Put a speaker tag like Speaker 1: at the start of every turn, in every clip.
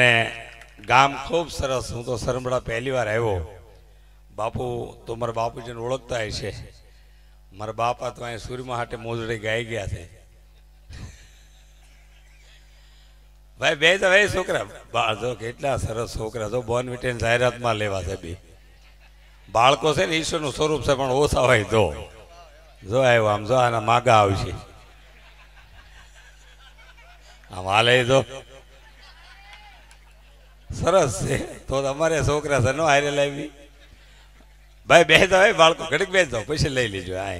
Speaker 1: ને ગામ ખૂબ સરસ હું તો સરમડા પહેલી વાર આવ્યો બાપુ તો મારા બાપુજીને ઓળખતા હોય છે મારા બાપા તો અહીં સૂર્યમાં હાટે મોજડી ગાઈ ગયા છે ભાઈ બે તો ભાઈ છોકરા જો કેટલા સરસ છોકરા જો બોન વિટેન જાહેરાતમાં લેવા છે બી બાળકો છે ને ઈશ્વરનું સ્વરૂપ છે પણ ઓછા હોય તો જો આવ્યો આમ જો આના માગા આવશે આમ હાલે જો સરસ છે તો અમારે છોકરા છે નો હારે લાવી ભાઈ બે જાવ બાળકો ઘડક બે જાવ પછી લઈ લેજો આ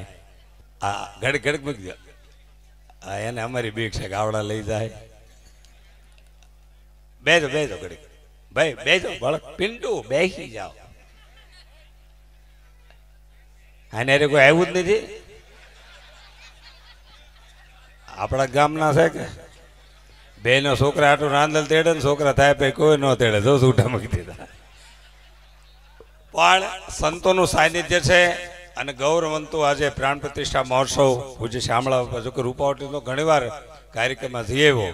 Speaker 1: હા ઘડક ઘડીક મૂકી હા એને અમારી બીક છે ગાવડા લઈ જાય બેજો બેજો ઘડીક ભાઈ બેજો બાળક પિંટુ બેસી જાઓ આને અરે કોઈ આવ્યું જ નથી આપણા ગામના છે કે બે બેનો છોકરા આટલું રાંદલ તેડે ને છોકરા થાય પછી કોઈ ન તેડે જો છૂટા મૂકી દીધા પણ સંતોનું સાનિધ્ય છે અને ગૌરવંતો આજે પ્રાણ પ્રતિષ્ઠા મહોત્સવ પૂજ્ય શામળા જો કે રૂપાવટીનો ઘણીવાર કાર્યક્રમમાં જઈ આવ્યો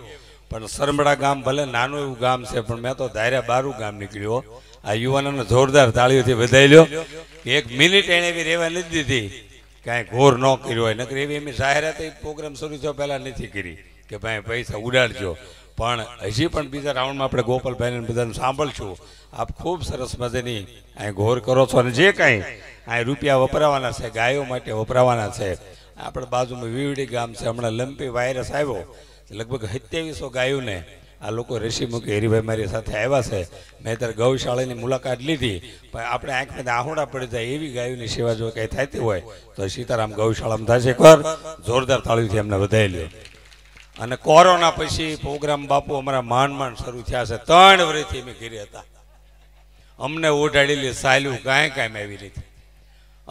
Speaker 1: પણ સરમડા ગામ ભલે નાનું એવું ગામ છે પણ મેં તો ધાર્યા બારું ગામ નીકળ્યો આ યુવાનોને જોરદાર તાળીઓથી વધાઈ લ્યો એક મિનિટ એણે એવી રહેવા નથી દીધી કાંઈ ઘોર ન કર્યો હોય નકર એવી એમની જાહેરાત પ્રોગ્રામ શરૂ થયો પહેલાં નથી કરી કે ભાઈ પૈસા ઉડાડજો પણ હજી પણ બીજા રાઉન્ડમાં આપણે ગોપાલભાઈને બધાને સાંભળશું આપ ખૂબ સરસ મજાની અહીં ઘોર કરો છો અને જે કાંઈ અહીં રૂપિયા વપરાવાના છે ગાયો માટે વપરાવાના છે આપણે બાજુમાં વીવડી ગામ છે હમણાં લંપી વાયરસ આવ્યો લગભગ સત્યાવીસો ગાયોને આ લોકો ઋષિ મૂકી હરિભાઈ મારી સાથે આવ્યા છે મેં ત્યારે ગૌશાળાની મુલાકાત લીધી પણ આપણે આંખમાં આહોડા પડી જાય એવી ગાયોની સેવા જો કંઈ થતી હોય તો સીતારામ ગૌશાળામાં થશે કર જોરદાર તાળીથી એમને વધારી લ્યો અને કોરોના પછી પ્રોગ્રામ બાપુ અમારા માંડ માંડ શરૂ થયા છે ત્રણ વર્ષથી અમે ઘરે હતા અમને ઓઢાડેલી સાયલું કાંઈ કાંઈ આવી રીતે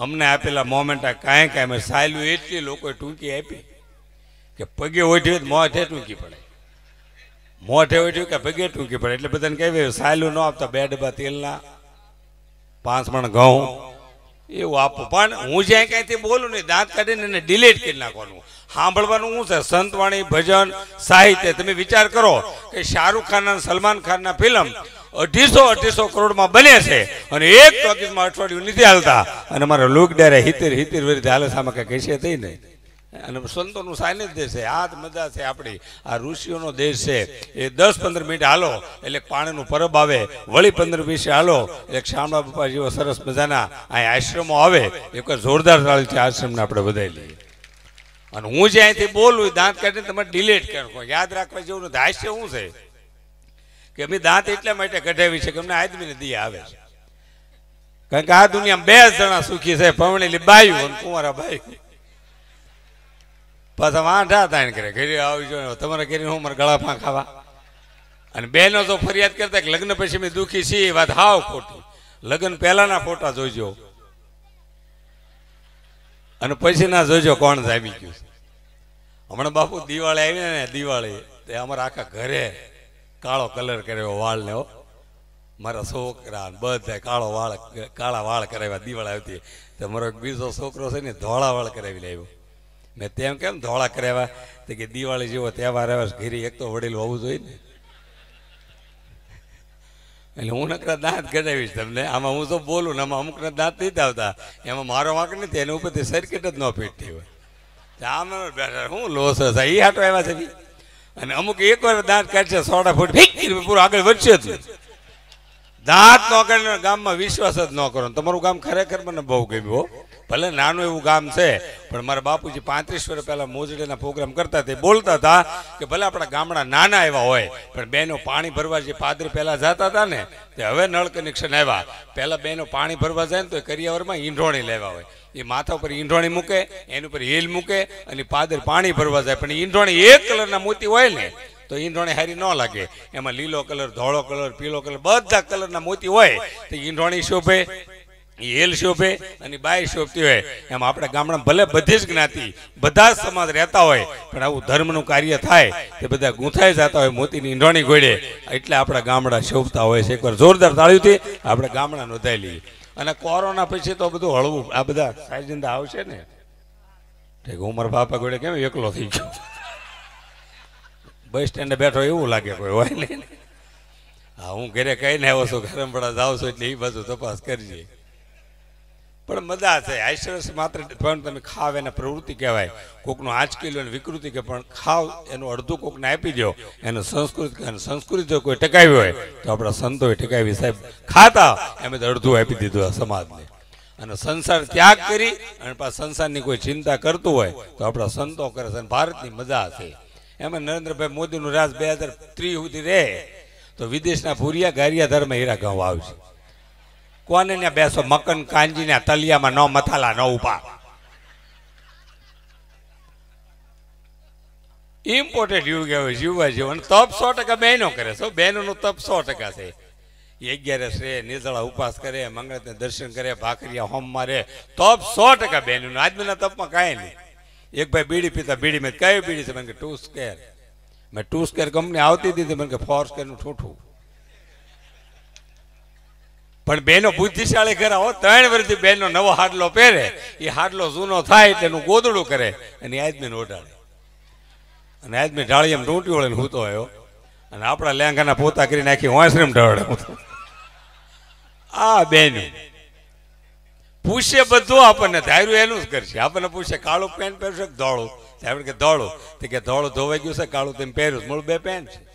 Speaker 1: અમને આપેલા મોમેન્ટા કાંઈ કાંઈ સાયલું એટલી લોકોએ ટૂંકી આપી કે પગે ઓઢ્યું મોઢે ટૂંકી પડે મોઢે ઓઢ્યું કે પગે ટૂંકી પડે એટલે બધાને કહેવાય સાયલું ન આપતા બે ડબ્બા તેલના પાંચ મણ ઘઉં એવું આપો પણ હું જ્યાં ક્યાંથી બોલું નહીં દાંત કાઢીને એને ડિલીટ કરી નાખવાનું સાંભળવાનું શું છે સંતવાણી ભજન સાહિત્ય તમે વિચાર કરો કે શાહરૂખ ખાન અને સલમાન ખાનના ફિલ્મ અઢીસો અઢીસો કરોડમાં બને છે અને એક ટોકીસમાં અઠવાડિયું નથી હાલતા અને અમારા લુક ડેરે હિતિર હિતિર વરી હાલે સામે કાંઈ કહેશે થઈ નહીં અને સંતોનું સાનિધ્ય છે આ જ મજા છે આપણી આ ઋષિઓનો દેશ છે એ દસ પંદર મિનિટ હાલો એટલે પાણીનું પરબ આવે વળી પંદર મિનિટ હાલો એટલે શામળા બાપા જેવો સરસ મજાના અહીં આશ્રમો આવે એક જોરદાર ચાલે છે આશ્રમને આપણે વધારી લઈએ અને હું જે અહીંથી બોલું દાંત કાઢીને તમે ડિલીટ કરો યાદ રાખવા જેવું નથી શું છે કે અમે દાંત એટલા માટે કઢાવી છે કે અમને આદમીને દે આવે છે કારણ કે આ દુનિયામાં બે જણા સુખી છે પવણેલી બાયું અને કુંવારા બાયું પાછા વાંઢા તાણ કરે ઘરે આવજો તમારા ઘરે હું મારા ગળામાં ખાવા અને બેનો તો ફરિયાદ કરતા કે લગ્ન પછી મેં દુઃખી છીએ એ વાત હાવ ખોટી લગ્ન પહેલાના ફોટા જોઈજો અને પછી ના જોજો કોણ જામી ગયું હમણાં બાપુ દિવાળી આવી ને દિવાળી તે અમારા આખા ઘરે કાળો કલર કર્યો વાળ ને મારા છોકરા બધા કાળો વાળ કાળા વાળ કરાવ્યા દિવાળી આવતી તો મારો એક બીજો છોકરો છે ને ધોળા વાળ કરાવી લાવ્યો મેં તેમ કેમ ધોળા કરાવ્યા તે કે દિવાળી જેવો તહેવાર આવે ઘીરી એક તો વડીલ હોવું જોઈએ ને એટલે હું નકરા દાંત કઢાવીશ તમને આમાં હું તો બોલું ને આમાં અમુકના દાંત નથી આવતા એમાં મારો વાંક નથી એની ઉપરથી સર્કિટ જ ન ફીટતી હોય આમ બેઠા હું લોસ હતા એ હાટો આવ્યા છે અને અમુક એકવાર દાંત કાઢશે સોડા ફૂટ પૂરો આગળ વધશે જ દાંત ન કરીને ગામમાં વિશ્વાસ જ ન કરો તમારું ગામ ખરેખર મને બહુ ગમ્યું ભલે નાનું એવું ગામ છે પણ મારા બાપુજી પાંત્રીસ વર્ષ પહેલા મોજડીના પ્રોગ્રામ કરતા તે બોલતા હતા કે ભલે આપણા ગામડા નાના એવા હોય પણ બેનો પાણી ભરવા જે પાદરી પહેલા જતા હતા ને તે હવે નળ કનેક્શન આવ્યા પહેલા બેનો પાણી ભરવા જાય ને તો એ કરિયાવરમાં ઈંઢોણી લેવા હોય એ માથા ઉપર ઈંઢોણી મૂકે એની ઉપર હીલ મૂકે અને પાદર પાણી ભરવા જાય પણ ઈંઢોણી એક કલરના મોતી હોય ને તો ઈંઢોણી હારી ન લાગે એમાં લીલો કલર ધોળો કલર પીળો કલર બધા કલરના મોતી હોય તો ઈંઢોણી શોભે એલ શોભે અને બાય શોભતી હોય એમ આપણે ગામડા ભલે બધી જ જ્ઞાતિ બધા જ સમાજ રહેતા હોય પણ આવું ધર્મનું કાર્ય થાય તે બધા ગૂંથાઈ જતા હોય મોતીની ઈંઢોણી ગોળે એટલે આપણા ગામડા શોભતા હોય છે એકવાર જોરદાર તાળીઓથી આપણે ગામડા નોંધાઈ લઈએ અને કોરોના પછી તો બધું હળવું આ બધા સાજિંદા આવશે ને ઉમર બાપા ગોળે કેમ એકલો થઈ ગયો બસ સ્ટેન્ડે બેઠો એવું લાગે કોઈ હોય નહીં હા હું ઘરે કહીને આવ્યો છું ઘરે પણ જાઉં છું એટલે એ બધું તપાસ કરજે પણ મજા છે આઈસરસ માત્ર પણ તમે ખાવ એને પ્રવૃત્તિ કહેવાય કોકનું આંચકી ને વિકૃતિ કે પણ ખાવ એનું અડધું કોકને આપી દો એને સંસ્કૃત અને સંસ્કૃતિ જો કોઈ ટકાવી હોય તો આપણા સંતોએ ટકાવી સાહેબ ખાતા એમ જ અડધું આપી દીધું સમાજને અને સંસાર ત્યાગ કરી અને પાછા સંસારની કોઈ ચિંતા કરતું હોય તો આપણા સંતો કરે છે અને ભારતની મજા છે એમાં નરેન્દ્રભાઈ મોદીનું રાજ બે હજાર ત્રીસ સુધી રહે તો વિદેશના ભૂરિયા ગારિયા ધર્મ હીરા ગાંવ આવશે કોને ને બેસો મકન કાંજી ને તલિયામાં ન મથાલા ન ઉભા ઇમ્પોર્ટેડ યુગ કહેવાય જીવવા જીવન તપ સો ટકા બહેનો કરે છો બહેનોનું તપ સો ટકા છે અગિયારસ રે નિર્જળા ઉપવાસ કરે મંગળને દર્શન કરે ભાખરિયા હોમ મારે તપ સો ટકા બહેનોનું આજના તપમાં કાંઈ નહીં એક ભાઈ બીડી પીતા બીડી મેં કઈ બીડી છે મને કે ટુ સ્કેર મેં ટુ સ્કેર કંપની આવતી હતી મને કે ફોર સ્કેરનું ઠૂઠું પણ બેનો બુદ્ધિશાળી ઘર હો ત્રણ વર્ષથી બેનો નવો હાડલો પહેરે એ હાડલો જૂનો થાય તેનું ગોદડું કરે અને આદમીને ઓઢાડે અને ઢાળી એમ ટૂંટી વળે હું તો આવ્યો અને આપણા લેંગાના પોતા કરી નાખી વાંસરેમ ઢળાડે આ બેનું પૂછે બધું આપણને ધાર્યું એનું જ કરશે આપણને પૂછે કાળું પેન્ટ પહેરશે કે ધોળું આપણે કે ધોળું તે કે ધોળું ધોવાઈ ગયું છે કાળું તેમ પહેર્યું મૂળ બે પેન્ટ છે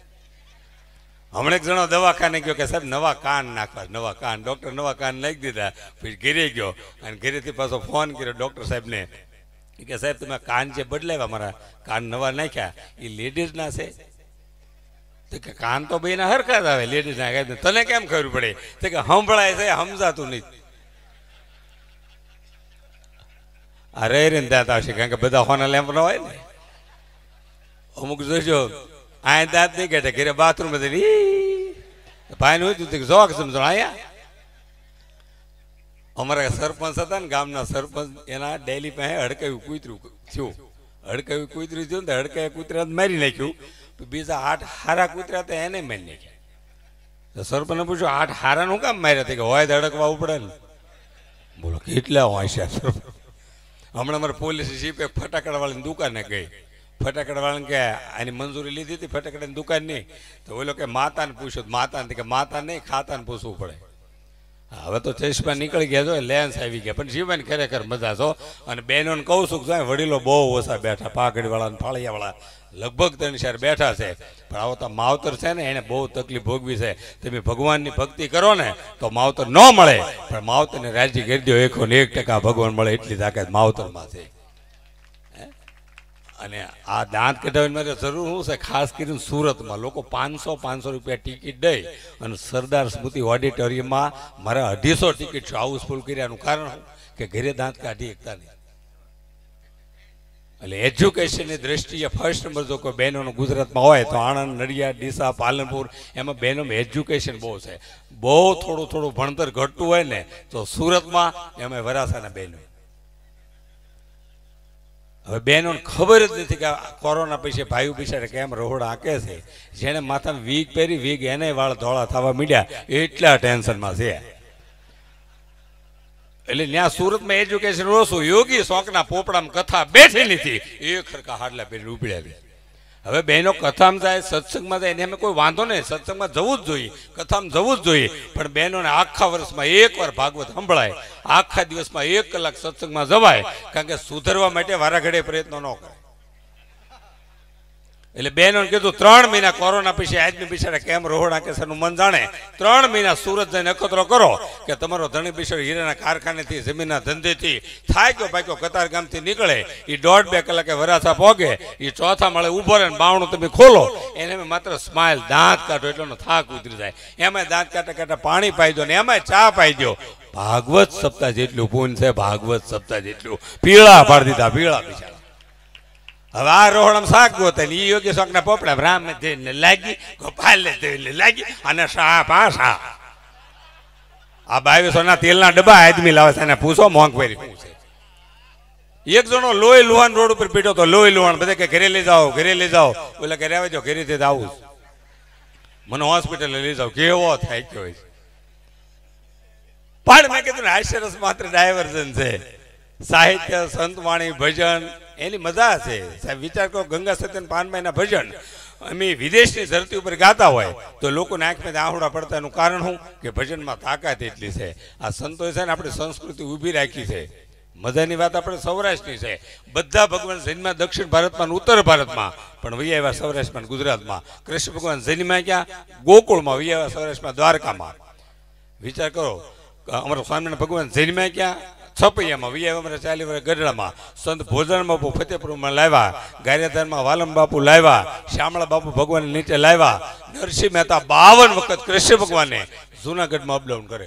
Speaker 1: હમણાં એક જણો દવાખાને ગયો કે સાહેબ નવા કાન નાખવા નવા કાન ડોક્ટર નવા કાન નાખી દીધા પછી ઘેરે ગયો અને ઘેરેથી પાછો ફોન કર્યો ડોક્ટર સાહેબને કે સાહેબ તમે કાન જે બદલાવ્યા મારા કાન નવા નાખ્યા એ લેડીઝના છે તો કે કાન તો બેના હરખા જ આવે લેડીઝ કાંઈ તને કેમ ખબર પડે તો કે સંભળાય છે સમજાતું નહીં આ રે ને દાંત આવશે કારણ કે બધા હોના લેમ્પ ન હોય ને અમુક જોજો ఆయన దాత నీకేట గిరే బాత్రూమ్ అది ભાઈ નું જોતી જોક સમજો અહીંયા અમારા સરપંચ હતા ને ગામના સરપંચ એના ડેલી પાસે હડકાયું કૂતરું થયું હડકાયું કૂતરું થયું ને હડકાય કૂતરા મારી નાખ્યું બીજા આઠ હારા કૂતરા હતા એને મારી નાખ્યા સરપંચને પૂછ્યું આઠ હારાનું કામ માર્યા હતા કે હોય તો હડકવા ઉપડે ને બોલો કેટલા હોય છે સરપંચ હમણાં અમારે પોલીસ જીપે ફટાકડા વાળીની દુકાને ગઈ ફટાકડા વાળાને કે આની મંજૂરી લીધી હતી ફટાકડાની દુકાનની તો ઓલો કે માતાને પૂછ્યું માતાને કે માતા નહીં ખાતાને પૂછવું પડે હવે તો ચશ્મા નીકળી ગયા છો લેન્સ આવી ગયા પણ જીવન ખરેખર મજા છો અને બહેનોને કહું છું કે વડીલો બહુ ઓછા બેઠા પાઘડીવાળા અને ફાળિયાવાળા લગભગ ત્રણ ચાર બેઠા છે પણ આવો તો માવતર છે ને એને બહુ તકલીફ ભોગવી છે તમે ભગવાનની ભક્તિ કરો ને તો માવતર ન મળે પણ માવતરને રાજી કરી દો એકો ને એક ટકા ભગવાન મળે એટલી તાકાત માવતરમાં છે અને આ દાંત કઢાવીને મારે જરૂર શું છે ખાસ કરીને સુરતમાં લોકો પાંચસો પાંચસો રૂપિયા ટિકિટ દઈ અને સરદાર સ્મૃતિ ઓડિટોરિયમમાં મારા અઢીસો ટિકિટ હાઉસફુલ કર્યાનું કારણ કે ઘરે દાંત કાઢી એકતા નહીં એટલે એજ્યુકેશનની દ્રષ્ટિએ ફર્સ્ટ નંબર જો કોઈ બહેનોનું ગુજરાતમાં હોય તો આણંદ નડિયાદ ડીસા પાલનપુર એમાં બહેનોમાં એજ્યુકેશન બહુ છે બહુ થોડું થોડું ભણતર ઘટતું હોય ને તો સુરતમાં એમાં વરાસાના બહેનો હવે બહેનોને ખબર જ નથી કે કોરોના પછી ભાઈ બિચારે કેમ રોડ આંકે છે જેને માથામાં વીગ પહેરી વીગ એને વાળ ધોળા થવા મીડ્યા એટલા ટેન્શનમાં છે એટલે ત્યાં સુરતમાં એજ્યુકેશન ઓછું યોગી શોખના પોપડામાં કથા બેઠી નથી એ ખરકા હાડલા પહેરી ઉપડ્યા હવે બહેનો કથામાં જાય સત્સંગમાં જાય એને અમે કોઈ વાંધો નહીં સત્સંગમાં જવું જ જોઈએ કથામાં જવું જ જોઈએ પણ બહેનોને આખા વર્ષમાં એકવાર ભાગવત સંભળાય આખા દિવસમાં એક કલાક સત્સંગમાં જવાય કારણ કે સુધરવા માટે વારાઘડે પ્રયત્નો ન કરાય એટલે બેનોને કીધું ત્રણ મહિના કોરોના પછી આજની બિચારા કેમ રોહણા કેસરનું મન જાણે ત્રણ મહિના સુરત જઈને એકત્રો કરો કે તમારો ધણી બિચારો હીરાના કારખાનેથી જમીનના ધંધેથી થાય થાક્યો પાક્યો કતાર ગામથી નીકળે એ દોઢ બે કલાકે વરાછા પોગે એ ચોથા માળે ઊભો રહે બાવણું તમે ખોલો એને માત્ર સ્માઇલ દાંત કાઢો એટલોનો થાક ઉતરી જાય એમાંય દાંત કાઢતા કાઢતા પાણી પાઈ દો ને એમાંય ચા પાઈ દો ભાગવત સપ્તાહ જેટલું પૂન છે ભાગવત સપ્તાહ જેટલું પીળા પાડી દીધા પીળા પીછા હવે આ રોહણમ શાક ગોતે ઈ યોગી શોખ ના પોપડા રામ ને લાગી ગોપાલ દેવીને લાગી અને શાહ પા આ બાવીસો ના તેલના ડબ્બા આદમી લાવે છે એને પૂછો મોંઘ ભરી પૂછે એક જણો લોહી લુહાન રોડ ઉપર પીટો તો લોહી લુહાણ બધે કે ઘરે લઈ જાઓ ઘરે લઈ જાઓ એટલે ઘરે આવે જો ઘરે ઘરેથી આવું મને હોસ્પિટલ લઈ જાઓ કેવો થાય ગયો છે પણ મેં કીધું ને આશ્ચર્ય માત્ર ડાયવર્ઝન છે સાહિત્ય સંતવાણી ભજન એની મજા છે સાહેબ વિચાર કરો ગંગા સત્યન પાનબાઈના ભજન અમે વિદેશની ધરતી ઉપર ગાતા હોય તો લોકોને આંખમાં આહુડા પડતાનું કારણ શું કે ભજનમાં તાકાત એટલી છે આ સંતોએ છે ને આપણે સંસ્કૃતિ ઊભી રાખી છે મજાની વાત આપણે સૌરાષ્ટ્રની છે બધા ભગવાન જૈનમાં દક્ષિણ ભારતમાં ઉત્તર ભારતમાં પણ વૈયાવા સૌરાષ્ટ્રમાં ગુજરાતમાં કૃષ્ણ ભગવાન જૈનમાં ક્યાં ગોકુળમાં વૈયાવા સૌરાષ્ટ્રમાં દ્વારકામાં વિચાર કરો અમારો સ્વામિનારાયણ ભગવાન જૈનમાં ક્યાં છપૈયામાં ચાલી ચાલીવરા ગઢડામાં સંત ભોજન બાપુ ફતેપુરમાં લાવ્યા ગારેધારમાં વાલમ બાપુ લાવ્યા શ્યામળા બાપુ ભગવાન નીચે લાવ્યા નરસિંહ મહેતા બાવન વખત કૃષ્ણ ભગવાને જુનાગઢમાં અપડાઉન કરે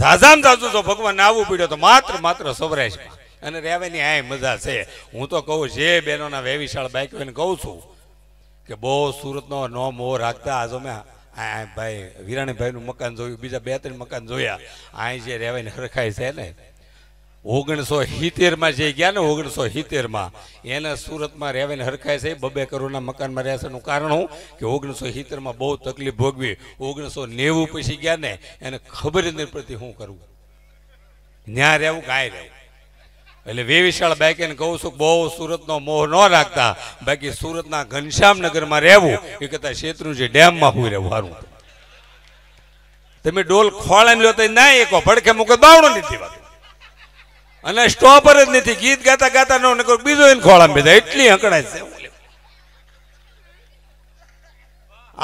Speaker 1: ઝાઝામ ઝાઝુ જો ભગવાનને આવવું પડ્યો તો માત્ર માત્ર સૌરાષ્ટ્રમાં અને રહેવાની આય મજા છે હું તો કહું જે બહેનોના વેવિશાળ બાઈક કહું છું કે બહુ સુરતનો નો મોહ રાખતા આજો મેં આ ભાઈ વિરાણીભાઈનું મકાન જોયું બીજા બે ત્રણ મકાન જોયા અહીં જે રહેવાય હરખાય છે ને ઓગણસો સિત્તેરમાં જે ગયા ને ઓગણસો સિત્તેરમાં એને સુરતમાં રહેવાને હરખાય છે બબે કરોડના મકાનમાં રહ્યા છેનું કારણ હું કે ઓગણસો સિત્તેરમાં બહુ તકલીફ ભોગવી ઓગણીસો નેવું પછી ગયા ને એને ખબર જ નહીં પડતી શું કરવું ન્યા રહેવું કાંઈ રહેવું એટલે વેવિશાળ બાઈકેને કહું છું બહુ નો મોહ ન રાખતા બાકી સુરતના માં રહેવું એ કરતા શેત્રુ શેત્રુજી ડેમમાં હું રહેવું સારું તમે ડોલ ખોળામ લ્યો તો ના એકો ભડકે મૂકે બાવણો નથી વાત અને સ્ટોપર જ નથી ગીત ગાતા ગાતા નો બીજો એને ખોળામ બેધા એટલી હંકડાય છે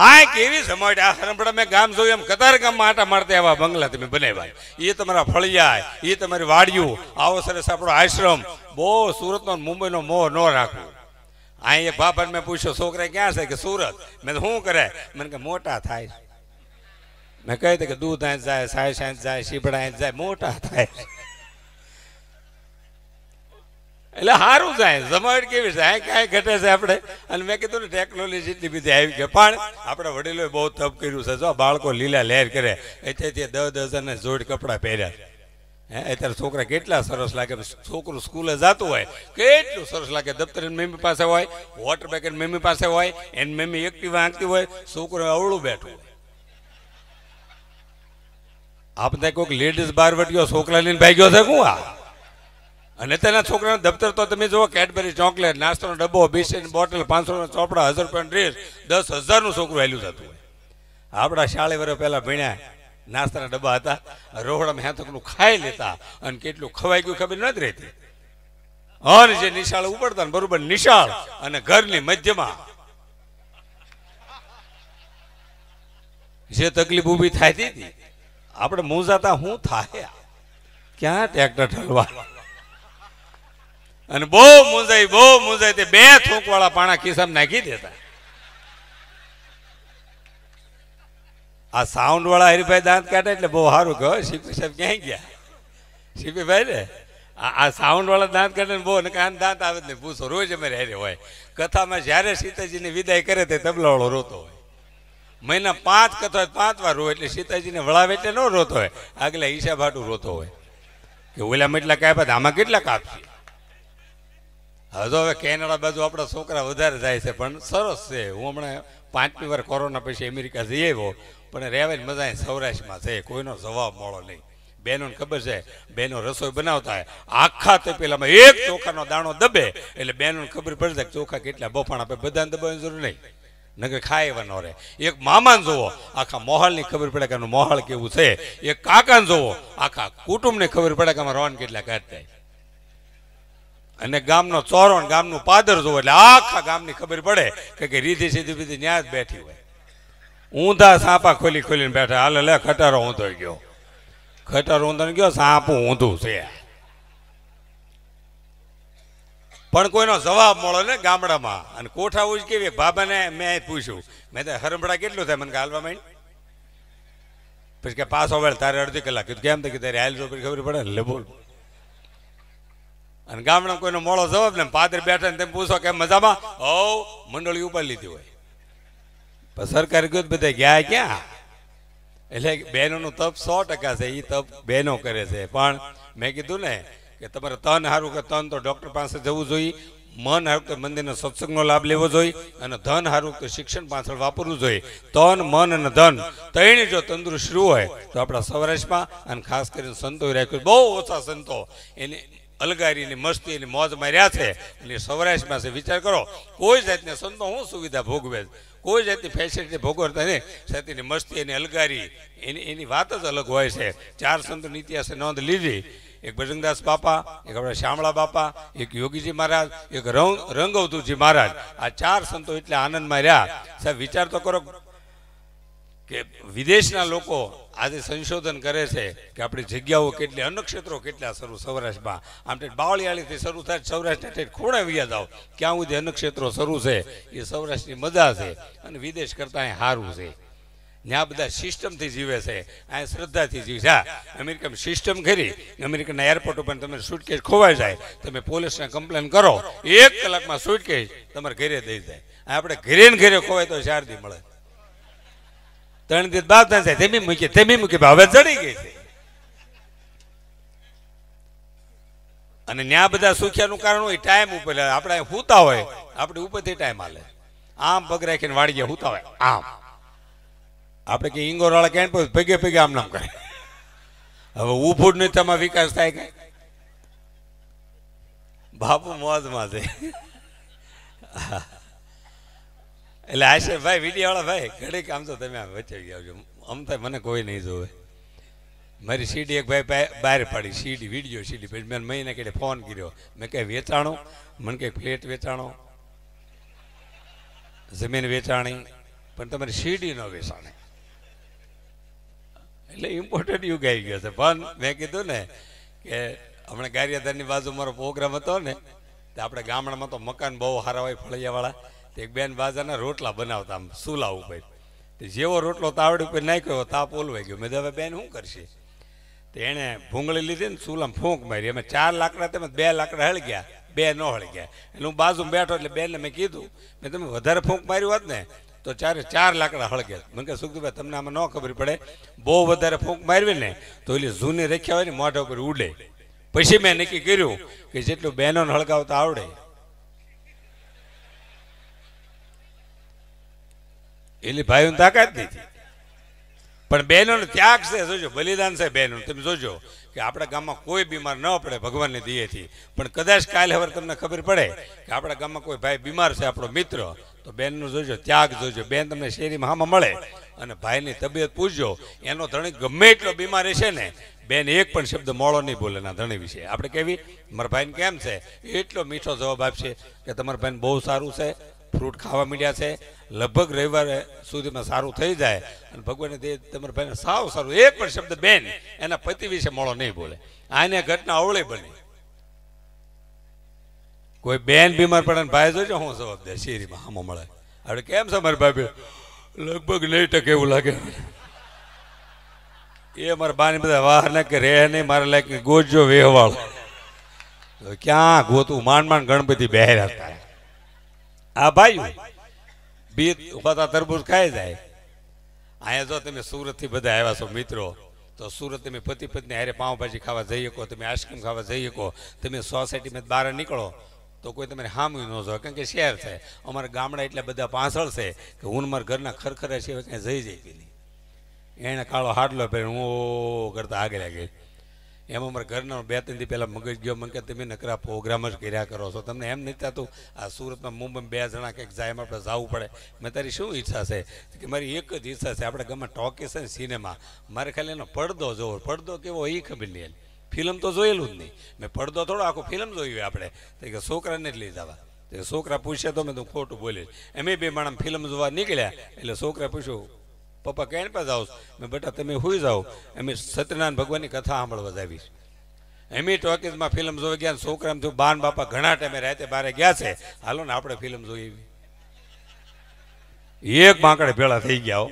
Speaker 1: આ કેવી સમાટ આ મેં ગામ જોયું એમ કતાર ગામમાં આટા મારતા એવા બંગલા તમે બનાવ્યા એ તમારા ફળિયા એ તમારી વાડિયું આવો સરસ આશ્રમ બહુ સુરતનો મુંબઈનો મોહ ન રાખવો અહીં એક બાપાને મેં પૂછ્યો છોકરા ક્યાં છે કે સુરત મેં શું કરે મને કે મોટા થાય મેં કહી કે દૂધ આંચ જાય સાય સાંજ જાય શીપડા આંચ જાય મોટા થાય એટલે સારું સાહેબ જમાવટ કેવી સાહેબ કાંઈ ઘટે છે આપણે અને મેં કીધું ને ટેકનોલોજીની લીધે આવી ગયા પણ આપણે વડીલોએ બહુ તપ કર્યું છે જો બાળકો લીલા લહેર કરે અત્યારે દસ દસ ને જોડ કપડાં પહેર્યા હે અત્યારે છોકરા કેટલા સરસ લાગે છોકરું સ્કૂલે જતું હોય કેટલું સરસ લાગે દફતર એની મમ્મી પાસે હોય વોટર બેગ એની મમ્મી પાસે હોય એની મમ્મી એકટીવા આંકતી હોય છોકરું અવળું બેઠું આપણે કોઈક લેડીઝ બાર વટ્યો છોકરા લઈને ગયો છે શું આ અને તેના છોકરાના દફતર તો તમે જુઓ કેડબરી ચોકલેટ નાસ્તાનો ડબ્બો બિસ્કીટની બોટલ પાંચસોના ચોપડા હજાર રૂપિયાનો ડ્રેસ દસ હજારનું છોકરું હેલું થતું આપણા શાળે વર્ષ પહેલાં ભણ્યા નાસ્તાના ડબ્બા હતા રોહડામાં હેતકનું ખાઈ લેતા અને કેટલું ખવાઈ ગયું ખબર નથી રહેતી અને જે નિશાળ ઉપડતા ને બરોબર નિશાળ અને ઘરની મધ્યમાં જે તકલીફ ઊભી થતી હતી આપણે મોજાતા હું થાય ક્યાં ટ્રેક્ટર ઠલવા અને બહુ મૂંઝાઈ બહુ મૂંઝાઈ તે બે વાળા પાણા ખિસ્સામાં નાખી દેતા આ સાઉન્ડ વાળા હરિભાઈ દાંત કાઢે એટલે બહુ સારું કહો શીપી સાહેબ ક્યાંય ગયા શીપીભાઈ ને આ સાઉન્ડ વાળા દાંત કાઢે બહુ ને કાન દાંત આવે જ નહીં પૂછો રોજ અમે હેરે હોય કથામાં જ્યારે સીતાજીની વિદાય કરે તે તબલાવાળો રોતો હોય મહિના પાંચ કથા હોય પાંચ વાર રોય એટલે સીતાજીને વળાવે એટલે ન રોતો હોય આગલા હિસાબ હાટું રોતો હોય કે ઓલામાં એટલા કાપ્યા આમાં કેટલા કાપશે હજુ હવે કેનેડા બાજુ આપણા છોકરા વધારે જાય છે પણ સરસ છે હું હમણાં પાંચમી વાર કોરોના પછી અમેરિકા જઈ આવ્યો પણ રહેવાની મજા સૌરાષ્ટ્રમાં છે કોઈનો જવાબ મળો નહીં બેનોને ખબર છે બેનો રસોઈ બનાવતા આખા તો પેલામાં એક ચોખાનો દાણો દબે એટલે બહેનોને ખબર પડશે ચોખા કેટલા બફાણ આપે બધાને દબાવવાની જરૂર નહીં નગર ખાયવા ન રહે એક મામાને જુઓ આખા મોહલની ખબર પડે કે મોહલ કેવું છે એક કાકાને જુઓ આખા કુટુંબને ખબર પડે કે અમારા રોન કેટલા કાઢતા અને ગામનો ચોરો ગામનું પાદર જોવો એટલે આખા ગામની ખબર પડે કે રીધી સીધી બીધી ન્યા જ બેઠી હોય ઊંધા સાપા ખોલી ખોલીને બેઠા હાલ લે ખટારો ઊંધો ગયો ખટારો ઊંધો ગયો સાપું ઊંધું છે પણ કોઈનો જવાબ મળો ને ગામડામાં અને કોઠા ઉજ કેવી બાબાને મેં પૂછ્યું મેં તો હરમડા કેટલું થાય મને કે હાલવા માંડ પછી કે પાછો વેળ તારે અડધી કલાક કીધું કેમ તો કે તારે હાલ જો ખબર પડે ને લે બોલ અને ગામડા કોઈનો મોળો જવાબ ને પાદર બેઠા ને તેમ પૂછો કે મજામાં હવ મંડળી ઉપર લીધી હોય સરકાર કહ્યું બધા ગયા ક્યાં એટલે બહેનોનું તપ સો ટકા છે એ તપ બહેનો કરે છે પણ મેં કીધું ને કે તમારે તન સારું કે તન તો ડૉક્ટર પાસે જવું જોઈએ મન હારું કે મંદિરનો સત્સંગનો લાભ લેવો જોઈએ અને ધન હારું કે શિક્ષણ પાછળ વાપરવું જોઈએ તન મન અને ધન ત્રણે જો તંદુરસ્ત રહ્યું હોય તો આપણા સૌરાષ્ટ્રમાં અને ખાસ કરીને સંતો રાખ્યું બહુ ઓછા સંતો એની અલગારીની મસ્તી એની મોજમાં રહ્યા છે એટલે સૌરાષ્ટ્રમાં છે વિચાર કરો કોઈ જાતની સંતો શું સુવિધા ભોગવે કોઈ જાતની ફેસિલિટી ભોગવતા નહીં છતાં મસ્તી એની અલગારી એની એની વાત જ અલગ હોય છે ચાર સંતોની ઇતિહાસે નોંધ લીધી એક ભજંગદાસ બાપા એક આપણા શામળા બાપા એક યોગીજી મહારાજ એક રંગ રંગવતુજી મહારાજ આ ચાર સંતો એટલે આનંદમાં રહ્યા સાહેબ વિચાર તો કરો કે વિદેશના લોકો આજે સંશોધન કરે છે કે આપણી જગ્યાઓ કેટલી અન્નક્ષેત્રો કેટલા શરૂ સૌરાષ્ટ્રમાં આમ ઠેઠ બાવળિયાળીથી શરૂ થાય સૌરાષ્ટ્ર ઠેઠ ખૂણે વ્યા જાઓ ક્યાં સુધી અન્નક્ષેત્રો શરૂ છે એ સૌરાષ્ટ્રની મજા છે અને વિદેશ કરતાં અહીં સારું છે ત્યાં બધા સિસ્ટમથી જીવે છે અહીંયા શ્રદ્ધાથી જીવે છે અમેરિકા સિસ્ટમ ખરી અમેરિકાના એરપોર્ટ ઉપર તમે સુટકેસ ખોવાઈ જાય તમે પોલીસને કમ્પ્લેન કરો એક કલાકમાં સુટકેસ તમારે ઘરે દઈ જાય આપણે ઘરે ને ઘરે ખોવાય તો શારદી મળે ત્રણ દિવસ બાદ ના થાય તેમી મૂકી તેમી મૂકી હવે ચડી ગઈ છે અને ન્યા બધા સુખ્યાનું કારણ હોય ટાઈમ ઉપર આપણે હુતા હોય આપણે ઉપરથી ટાઈમ હાલે આમ પગ રાખીને વાળીએ હુતા હોય આમ આપણે કે ઈંગોર વાળા કેમ ભેગે ભેગે આમ નામ કરે હવે ઉફૂડ નહીં તેમાં વિકાસ થાય કે બાપુ મોજમાં છે એટલે આશે ભાઈ વિડીયાવાળા ભાઈ ઘડીક આમ તો તમે વચ્ચે ગયા આમ તો મને કોઈ નહીં જોવે મારી સીડી એક ભાઈ બહાર પાડી સીડી વિડીયો સીડી પછી મેં મહિને કે ફોન કર્યો મેં કહે વેચાણો મને કહે ફ્લેટ વેચાણો જમીન વેચાણી પણ તમારી સીડી ન વેચાણી એટલે ઇમ્પોર્ટન્ટ યુગ આવી ગયો છે પણ મેં કીધું ને કે હમણાં ગારિયાધારની બાજુ મારો પ્રોગ્રામ હતો ને તો આપણે ગામડામાં તો મકાન બહુ સારા હોય ફળિયાવાળા એક બેન બાજરાના રોટલા બનાવતા આમ સુલા ઉપર જેવો રોટલો તાવડી ઉપર નાખ્યો તાપ ઓલવાઈ ગયો મેં હવે બેન શું કરશે તો એણે ભૂંગળી લીધી ને સુલામ ફૂંક મારી અમે ચાર લાકડા તેમાં બે લાકડા હળ ગયા બે ન હળ ગયા એટલે હું બાજુ બેઠો એટલે બેનને મેં કીધું મેં તમે વધારે ફૂંક માર્યું હોત ને તો ચારે ચાર લાકડા હળગ્યા મને કે સુખદુભાઈ તમને આમાં ન ખબર પડે બહુ વધારે ફૂંક મારવી ને તો એટલે જૂની રેખ્યા હોય ને મોઢા ઉપર ઉડે પછી મેં નક્કી કર્યું કે જેટલું બહેનોને હળગાવતા આવડે એટલે ભાઈઓ તાકાત નથી પણ બહેનોનો ત્યાગ છે જોજો બલિદાન છે બહેનો તમે જોજો કે આપણા ગામમાં કોઈ બીમાર ન પડે ભગવાનની દિયેથી પણ કદાચ કાલે હવે તમને ખબર પડે કે આપણા ગામમાં કોઈ ભાઈ બીમાર છે આપણો મિત્ર તો બહેનનો જોજો ત્યાગ જોજો બેન તમને શેરીમાં હામાં મળે અને ભાઈની તબિયત પૂછજો એનો ધણી ગમે એટલો બીમાર છે ને બેન એક પણ શબ્દ મોળો નહીં બોલે ના ધણી વિશે આપણે કેવી મારા ભાઈને કેમ છે એટલો મીઠો જવાબ આપશે કે તમારા ભાઈને બહુ સારું છે ફ્રૂટ ખાવા માંડ્યા છે લગભગ રવિવારે સુધીમાં સારું થઈ જાય અને ભગવાનને દે તમારા ભાઈને સાવ સારું એક પણ શબ્દ બેન એના પતિ વિશે મોળો નહીં બોલે આને ઘટના અવળે બની કોઈ બેન બીમાર પડે ને ભાઈ જોજો હું જવાબ દે શેરીમાં હામો મળે હવે કેમ છે મારી ભાભી લગભગ નહીં ટકે એવું લાગે એ મારા બાની બધા વાહ ને કે રે નહીં મારે લાગે ગોજો વેહવાળ ક્યાં ગોતું માંડ માંડ ગણપતિ બહેર્યા હતા આ ભાઈ બીજ ઉભાતા તરબૂજ ખાઈ જાય અહીંયા જો તમે સુરતથી બધા આવ્યા છો મિત્રો તો સુરત તમે પતિ પત્ની હારે પાઉંભાજી ખાવા જઈ શકો તમે આઈસ્ક્રીમ ખાવા જઈ શકો તમે સોસાયટીમાં બહાર નીકળો તો કોઈ તમારે હામું ન જો કારણ કે શહેર છે અમારા ગામડા એટલા બધા પાછળ છે કે હું મારા ઘરના ખરખરા છે ક્યાંય જઈ જઈ નહીં એણે કાળો હાડલો પહેર હું કરતા આગળ આગળ એમ અમારા ઘરના બે ત્રણ દી પહેલાં મગજ ગયો મને કે તમે નકરા પ્રોગ્રામ જ કર્યા કરો છો તમને એમ નથી થતું આ સુરતમાં મુંબઈ બે જણા કંઈક જાય એમ આપણે જવું પડે મેં તારી શું ઈચ્છા છે કે મારી એક જ ઈચ્છા છે આપણે ગમે ટોકીસ અને સિનેમા મારે ખાલી એનો પડદો જોવો પડદો કેવો એ ખબર નહીં ફિલ્મ તો જોયેલું જ નહીં મેં પડદો થોડો આખો ફિલ્મ જોયું આપણે તો કે છોકરાને જ લઈ જવા છોકરા પૂછ્યા તો મેં તું ખોટું બોલીશ એમ બે માણસ ફિલ્મ જોવા નીકળ્યા એટલે છોકરા પૂછ્યું પપ્પા કેણ પર જાઓ મેં બેટા તમે હોઈ જાઓ એમ સત્યનારાયણ ભગવાનની કથા સાંભળવા જ આવીશ એમી ટોકીઝમાં ફિલ્મ જોઈ ગયા છોકરામ થયું બાન બાપા ઘણા ટાઈમે રાતે બારે ગયા છે હાલો ને આપણે ફિલ્મ જોઈ એક માંકડે ભેળા થઈ ગયા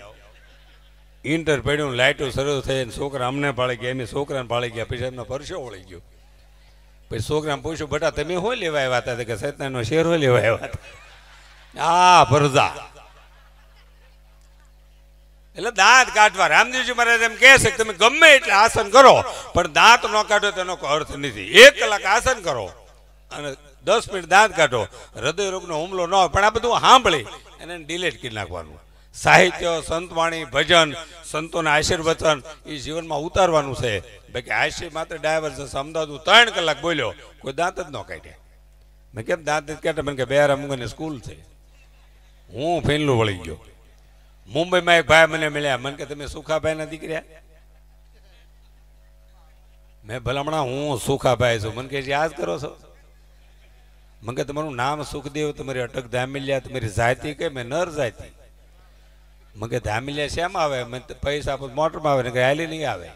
Speaker 1: ઇન્ટર પડ્યું લાઇટો શરૂ થઈ છોકરા અમને પાળી ગયા એમની છોકરાને પાળી ગયા પછી એમનો પરસો ઓળી ગયો પછી છોકરાને પૂછ્યું બટા તમે હોય લેવા આવ્યા હતા કે સત્યનારાયણનો શેર હોય લેવા આવ્યા હતા આ ભરજા એટલે દાંત કાઢવા રામદેવજી મહારાજ એમ કહે છે કે તમે ગમે એટલે આસન કરો પણ દાંત ન કાઢો તેનો કોઈ અર્થ નથી એક કલાક આસન કરો અને દસ મિનિટ દાંત કાઢો હૃદય રોગનો હુમલો ન હોય પણ આ બધું સાંભળી એને ડિલેટ કરી નાખવાનું સાહિત્ય સંતવાણી ભજન સંતોના આશીર્વચન એ જીવનમાં ઉતારવાનું છે બાકી આશીર માત્ર ડાયવર્જન્સ અમદાવાદ હું ત્રણ કલાક બોલ્યો કોઈ દાંત જ ન કાઢે મેં કેમ દાંત જ કાઢે મને કે બે રામ સ્કૂલ છે હું ફેનલું વળી ગયો મુંબઈમાં એક ભાઈ મને મળ્યા મને કે તમે સુખાભાઈ ના દીકર્યા મેં ભલામણા હું સુખાભાઈ છું મને કે યાદ કરો છો મને કે તમારું નામ સુખદેવ તમારી અટક ધામિલ્યા તમારી જાતિ કે મેં નર જાતિ મને કે ધામિલ્યા શેમ આવે પૈસા મોટરમાં આવે ને કે હાલી નહીં આવે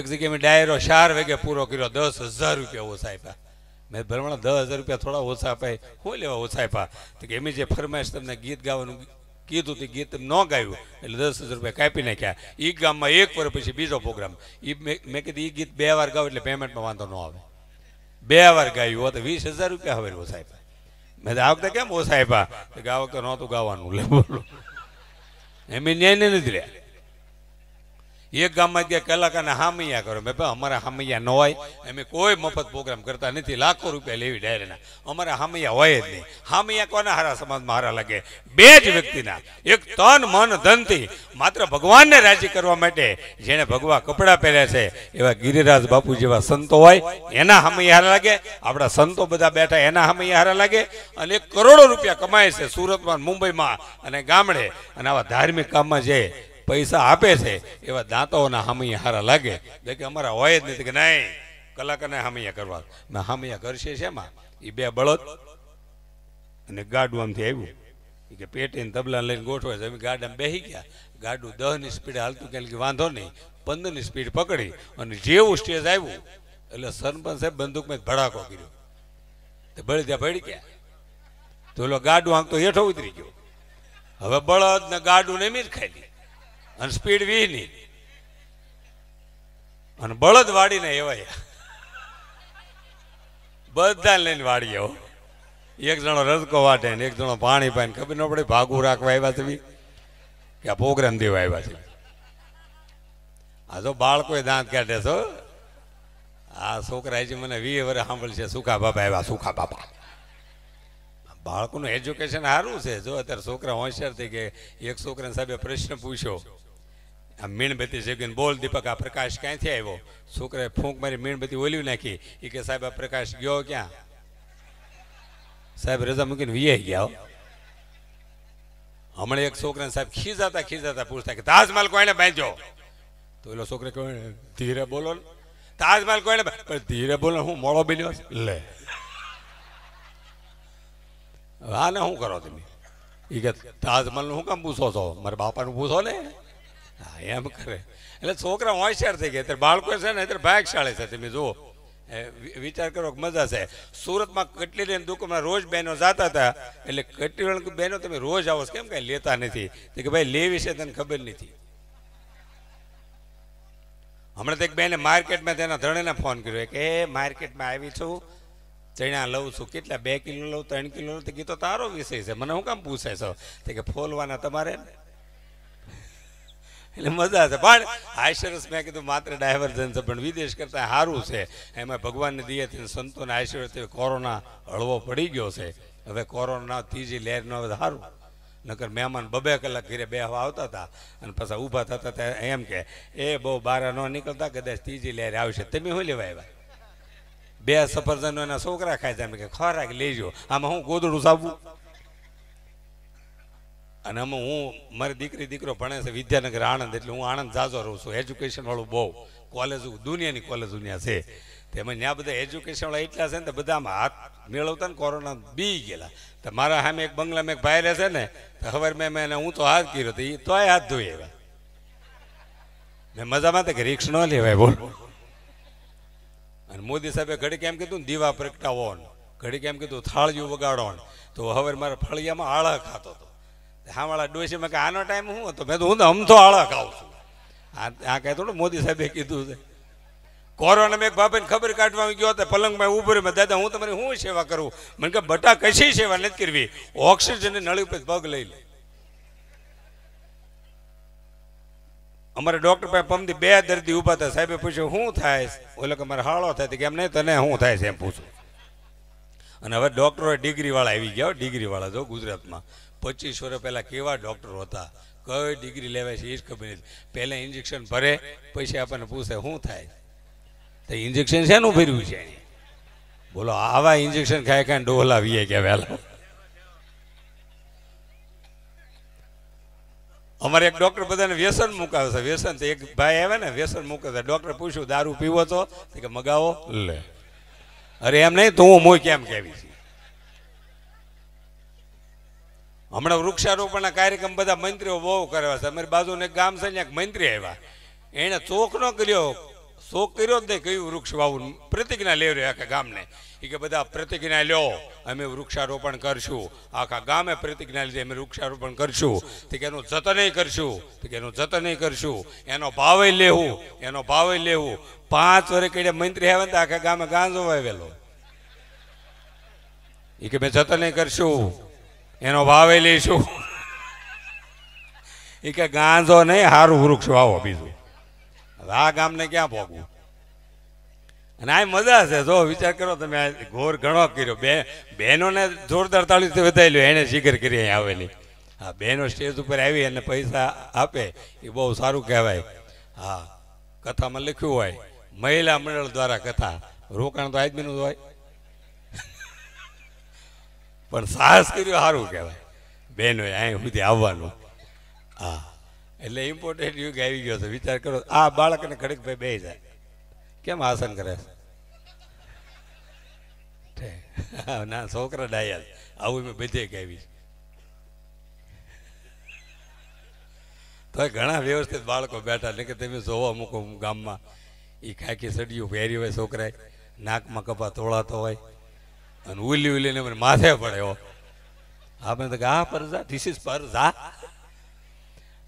Speaker 1: એક જગ્યાએ મેં ડાયરો ચાર વાગે પૂરો કર્યો દસ હજાર રૂપિયા ઓછા આપ્યા મેં ભરવાના દસ હજાર રૂપિયા થોડા ઓછા આપાય હોય લેવા ઓછા આપ્યા તો કે એમની જે ફરમાઈશ તમને ગીત ગાવાનું કીધું તે ગીત ન ગાયું એટલે દસ હજાર રૂપિયા કાપી નાખ્યા એ ગામમાં એક વર પછી બીજો પ્રોગ્રામ એ મેં કીધું એ ગીત બે વાર ગાવ એટલે પેમેન્ટમાં વાંધો ન આવે બે વાર ગાયું હોત વીસ હજાર રૂપિયા હવે ઓછા આપ્યા મેં આ વખતે કેમ ઓછા આપ્યા આ વખતે નહોતું ગાવાનું લે બોલો એમ ન્યાય નથી રહ્યા એક ગામમાં ગયા કલાકારને હામૈયા કરો મેં ભાઈ અમારા હામૈયા ન હોય અમે કોઈ મફત પ્રોગ્રામ કરતા નથી લાખો રૂપિયા લેવી ડાયરેના અમારા હામૈયા હોય જ નહીં હામૈયા કોના હારા સમાજમાં હારા લાગે બે જ વ્યક્તિના એક તન મન ધનથી માત્ર ભગવાનને રાજી કરવા માટે જેને ભગવા કપડાં પહેર્યા છે એવા ગિરિરાજ બાપુ જેવા સંતો હોય એના હામૈયા હારા લાગે આપણા સંતો બધા બેઠા એના હામૈયા હારા લાગે અને એક કરોડો રૂપિયા કમાય છે સુરતમાં મુંબઈમાં અને ગામડે અને આવા ધાર્મિક કામમાં જે પૈસા આપે છે એવા દાંતોના હામૈયા હારા લાગે કે અમારા હોય જ નથી કે નહીં કલાકારને હામૈયા કરવા ના હામૈયા કરશે શેમાં એ બે બળદ અને ગાડું આમથી આવ્યું કે પેટીને તબલા લઈને ગોઠવે છે અમે ગાડામાં બેસી ગયા ગાડું દહની સ્પીડ હાલતું કે વાંધો નહીં પંદરની સ્પીડ પકડી અને જેવું સ્ટેજ આવ્યું એટલે સરપંચ સાહેબ બંદૂકમાં ભડાકો કર્યો તો બળી ત્યાં ભળી ગયા તો ઓલો ગાડું આંક તો હેઠો ઉતરી ગયો હવે બળદ ને ગાડું ને એમ જ ખાઈ અને સ્પીડ વી ની અને બળદ વાડીને એવાય બધા લઈને વાળીએ હો એક જણો રજકો વાટે ને એક જણો પાણી પાઈને ખબર ન પડે ભાગુ રાખવા આવ્યા છે કે આ પ્રોગ્રામ દેવા આવ્યા છે આ જો બાળકોએ દાંત કાઢે છો આ છોકરા હજી મને વીએ વરે સાંભળશે સુખા બાપા આવ્યા સુખા બાપા બાળકોનું એજ્યુકેશન સારું છે જો અત્યારે છોકરા હોશિયાર થઈ કે એક છોકરાને સાહેબે પ્રશ્ન પૂછ્યો આ મીણબત્તી જગીને બોલ દીપક આ પ્રકાશ ક્યાંથી આવ્યો છોકરાએ ફૂંક મારી મીણબત્તી ઓલવી નાખી એ કે સાહેબ આ પ્રકાશ ગયો ક્યાં સાહેબ રજા મૂકીને વીએ ગયા હમણાં એક છોકરાને સાહેબ ખીજાતા ખીજાતા પૂછતા કે તાજમહાલ કોઈને બાંધ્યો તો એલો છોકરે કહ્યું ધીરે બોલો ને તાજમહાલ કોઈને પણ ધીરે બોલો હું મોડો બન્યો લે હા ને શું કરો તમે એ કે તાજમહાલનું શું કામ પૂછો છો મારા બાપાનું પૂછો ને હા એમ કરે એટલે છોકરા હોશિયાર થઈ ગયા અત્યારે બાળકો છે ને અત્યારે ભાગશાળી છે તમે જુઓ વિચાર કરો મજા છે સુરતમાં કેટલી લઈને દુકાનમાં રોજ બહેનો જતા હતા એટલે કેટલી બહેનો તમે રોજ આવો કેમ કઈ લેતા નથી કે ભાઈ લેવી છે તને ખબર નથી હમણાં તો એક બેને માર્કેટમાં તેના ધણેને ફોન કર્યો કે માર્કેટમાં આવી છું ચણા લઉં છું કેટલા બે કિલો લઉં ત્રણ કિલો લઉં તો કીધો તારો વિષય છે મને હું કામ પૂછે છો કે ફોલવાના તમારે ને એટલે મજા છે પણ આશીર્વાદ મેં કીધું માત્ર ડાયવર્જન છે પણ વિદેશ કરતાં સારું છે એમાં ભગવાનની દિયાથી સંતોના આશીર્વાદથી કોરોના હળવો પડી ગયો છે હવે કોરોના ત્રીજી લહેરનો હવે સારું નકર મહેમાન બબે કલાક ઘરે હવા આવતા હતા અને પાછા ઊભા થતા હતા એમ કે એ બહુ બહાર ન નીકળતા કદાચ ત્રીજી લહેર આવશે તમે શું લેવા આવ્યા બે સફરજનો એના છોકરા ખાય છે એમ કે ખોરાક લેજો આમાં હું ગોદડું સાબું અને આમાં હું મારી દીકરી દીકરો ભણે છે વિદ્યાનગર આણંદ એટલે હું આણંદ જાજો રહું છું એજ્યુકેશન વાળું બહુ કોલેજ દુનિયાની કોલેજ દુનિયા છે તેમાં ત્યાં બધા એજ્યુકેશન વાળા એટલા છે ને તો બધામાં હાથ મેળવતા ને કોરોના બી ગયેલા તો મારા સામે એક બંગલામાં એક ભાઈ છે ને તો હવે મેં એને હું તો હાથ કર્યો તો એ તોય હાથ ધોઈ એવા મેં મજામાં તો કે રિક્ષ ન લેવાય બોલ અને મોદી સાહેબે ઘડી કેમ કીધું દીવા પ્રગટાવો ઘડી કેમ કીધું થાળિયું વગાડો તો હવે મારા ફળિયામાં આળા ખાતો હતો હાવાળા ડોસીમાં કે આનો ટાઈમ શું હતો મેં તો હું તો અમથો આળક આવું છું આ કહે થોડું મોદી સાહેબે કીધું છે કોરોના મેં બાપાને ખબર કાઢવા ગયો હતા પલંગમાં ઉભો રહ્યો દાદા હું તમારી શું સેવા કરું મને કે બટા કશી સેવા નથી કરવી ઓક્સિજન નળી ઉપર પગ લઈ લે અમારે ડોક્ટર પાસે પમથી બે દર્દી ઉભા હતા સાહેબે પૂછ્યું શું થાય ઓલે કે મારે હાળો થાય કેમ નહીં તને શું થાય છે એમ પૂછું અને હવે ડોક્ટરો વાળા આવી ગયા ડિગ્રી વાળા જો ગુજરાતમાં પચીસ વર્ષ પહેલાં કેવા ડૉક્ટર હતા કઈ ડિગ્રી લેવાય છે એ જ ખબર નથી પહેલાં ઇન્જેક્શન ભરે પછી આપણને પૂછે શું થાય તો ઇન્જેક્શન શેનું ભર્યું છે બોલો આવા ઇન્જેક્શન ખાય ખાઈને ડોહલા વીએ કે વહેલા અમારે એક ડૉક્ટર બધાને વ્યસન મુકાવે છે વ્યસન તો એક ભાઈ આવે ને વ્યસન મૂકે છે ડૉક્ટર પૂછ્યું દારૂ પીવો તો કે મગાવો લે અરે એમ નહીં તો હું મોય કેમ કેવી છે હમણાં વૃક્ષારોપણના કાર્યક્રમ બધા મંત્રીઓ બહુ કરવા છે અમારી એક ગામ છે ને એક મંત્રી આવ્યા એને ચોક ન કર્યો શોક કર્યો જ નહીં કયું વૃક્ષ વાવું પ્રતિજ્ઞા લેવ રહ્યો આખા ગામને એ કે બધા પ્રતિજ્ઞા લ્યો અમે વૃક્ષારોપણ કરશું આખા ગામે પ્રતિજ્ઞા લીધી અમે વૃક્ષારોપણ કરશું તો કે એનું જતનય કરશું તો કે એનું જતનય કરશું એનો ભાવે લેવું એનો ભાવે લેવું પાંચ વર્ષ કઈ મંત્રી આવ્યા ને આખા ગામે ગાંજો વાવેલો એ કે મેં જતનય કરશું એનો ભાવે લઈશું એ કે ગાંધો નહીં સારું વૃક્ષ વાવો બીજું આ ગામને ક્યાં ભોગવું અને આ મજા છે જો વિચાર કરો તમે ઘોર ઘણો કર્યો બે બહેનોને જોરદાર તાળી તાળીથી વધારેલું એને શિખર કરી અહીં આવેલી હા બહેનો સ્ટેજ ઉપર આવી અને પૈસા આપે એ બહુ સારું કહેવાય હા કથામાં લખ્યું હોય મહિલા મંડળ દ્વારા કથા રોકાણ તો આજમીનું હોય પણ સાહસ કર્યો સારું કહેવાય બહેનો અહીં સુધી આવવાનું હા એટલે ઇમ્પોર્ટન્ટ યુગ આવી ગયો છે વિચાર કરો આ બાળકને ખડકભાઈ બે જાય કેમ આસન કરે છે ના છોકરા ડાયા આવું મેં બધે કહેવી તો ઘણા વ્યવસ્થિત બાળકો બેઠા ને કે તમે જોવા મૂકો ગામમાં એ ખાખી સડીઓ પહેરી હોય છોકરાએ નાકમાં કપા તોળાતો હોય અને ઉલી ઉલીને મને માથે પડ્યો આપણે તો આ પરજા ધીસ ઇઝ પરજા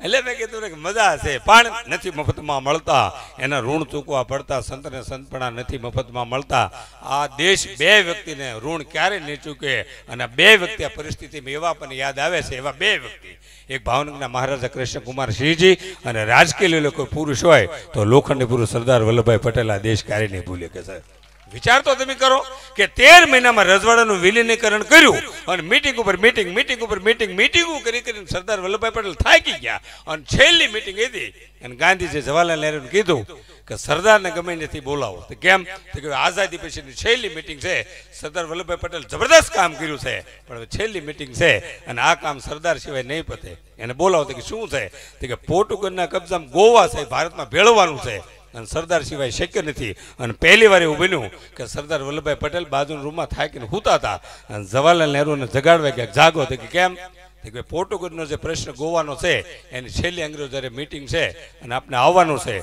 Speaker 1: એટલે મેં કીધું કે મજા છે પણ નથી મફતમાં મળતા એના ઋણ ચૂકવા પડતા ને સંતપણા નથી મફતમાં મળતા આ દેશ બે વ્યક્તિને ઋણ ક્યારે નહીં ચૂકે અને બે વ્યક્તિ આ પરિસ્થિતિમાં એવા પણ યાદ આવે છે એવા બે વ્યક્તિ એક ભાવનગરના મહારાજા કૃષ્ણકુમાર સિંહજી અને રાજકીય લોકો પુરુષ હોય તો લોખંડી પુરુષ સરદાર વલ્લભભાઈ પટેલ આ દેશ ક્યારે નહીં ભૂલે કે સાહેબ વિચાર તો તમે કરો કે તેર મહિનામાં રજવાડાનું વિલીનીકરણ કર્યું અને મિટિંગ ઉપર મીટિંગ મીટિંગ ઉપર મીટિંગ મિટિંગો કરી કરીને સરદાર વલ્લભભાઈ પટેલ થાકી ગયા અને છેલ્લી મીટિંગ હતી અને ગાંધીજી જવાહરલાલ નહેરુને કીધું કે સરદારને ગમે નથી બોલાવો તો કેમ તો કે આઝાદી પછીની છેલ્લી મીટિંગ છે સરદાર વલ્લભભાઈ પટેલ જબરદસ્ત કામ કર્યું છે પણ છેલ્લી મીટિંગ છે અને આ કામ સરદાર સિવાય નહીં પતે એને બોલાવો તો કે શું છે તો કે પોર્ટુગલના કબજામાં ગોવા છે ભારતમાં ભેળવાનું છે અને સરદાર સિવાય શક્ય નથી અને પહેલી વાર એવું બન્યું કે સરદાર વલ્લભભાઈ પટેલ બાજુના રૂમમાં થાકીને સૂતા હતા અને જવાહરલાલ નહેરુને જગાડવા ગયા જાગો તો કે કેમ કે પોર્ટુગલનો જે પ્રશ્ન ગોવાનો છે એની છેલ્લી અંગ્રેજોરે મિટિંગ છે અને આપણે આવવાનું છે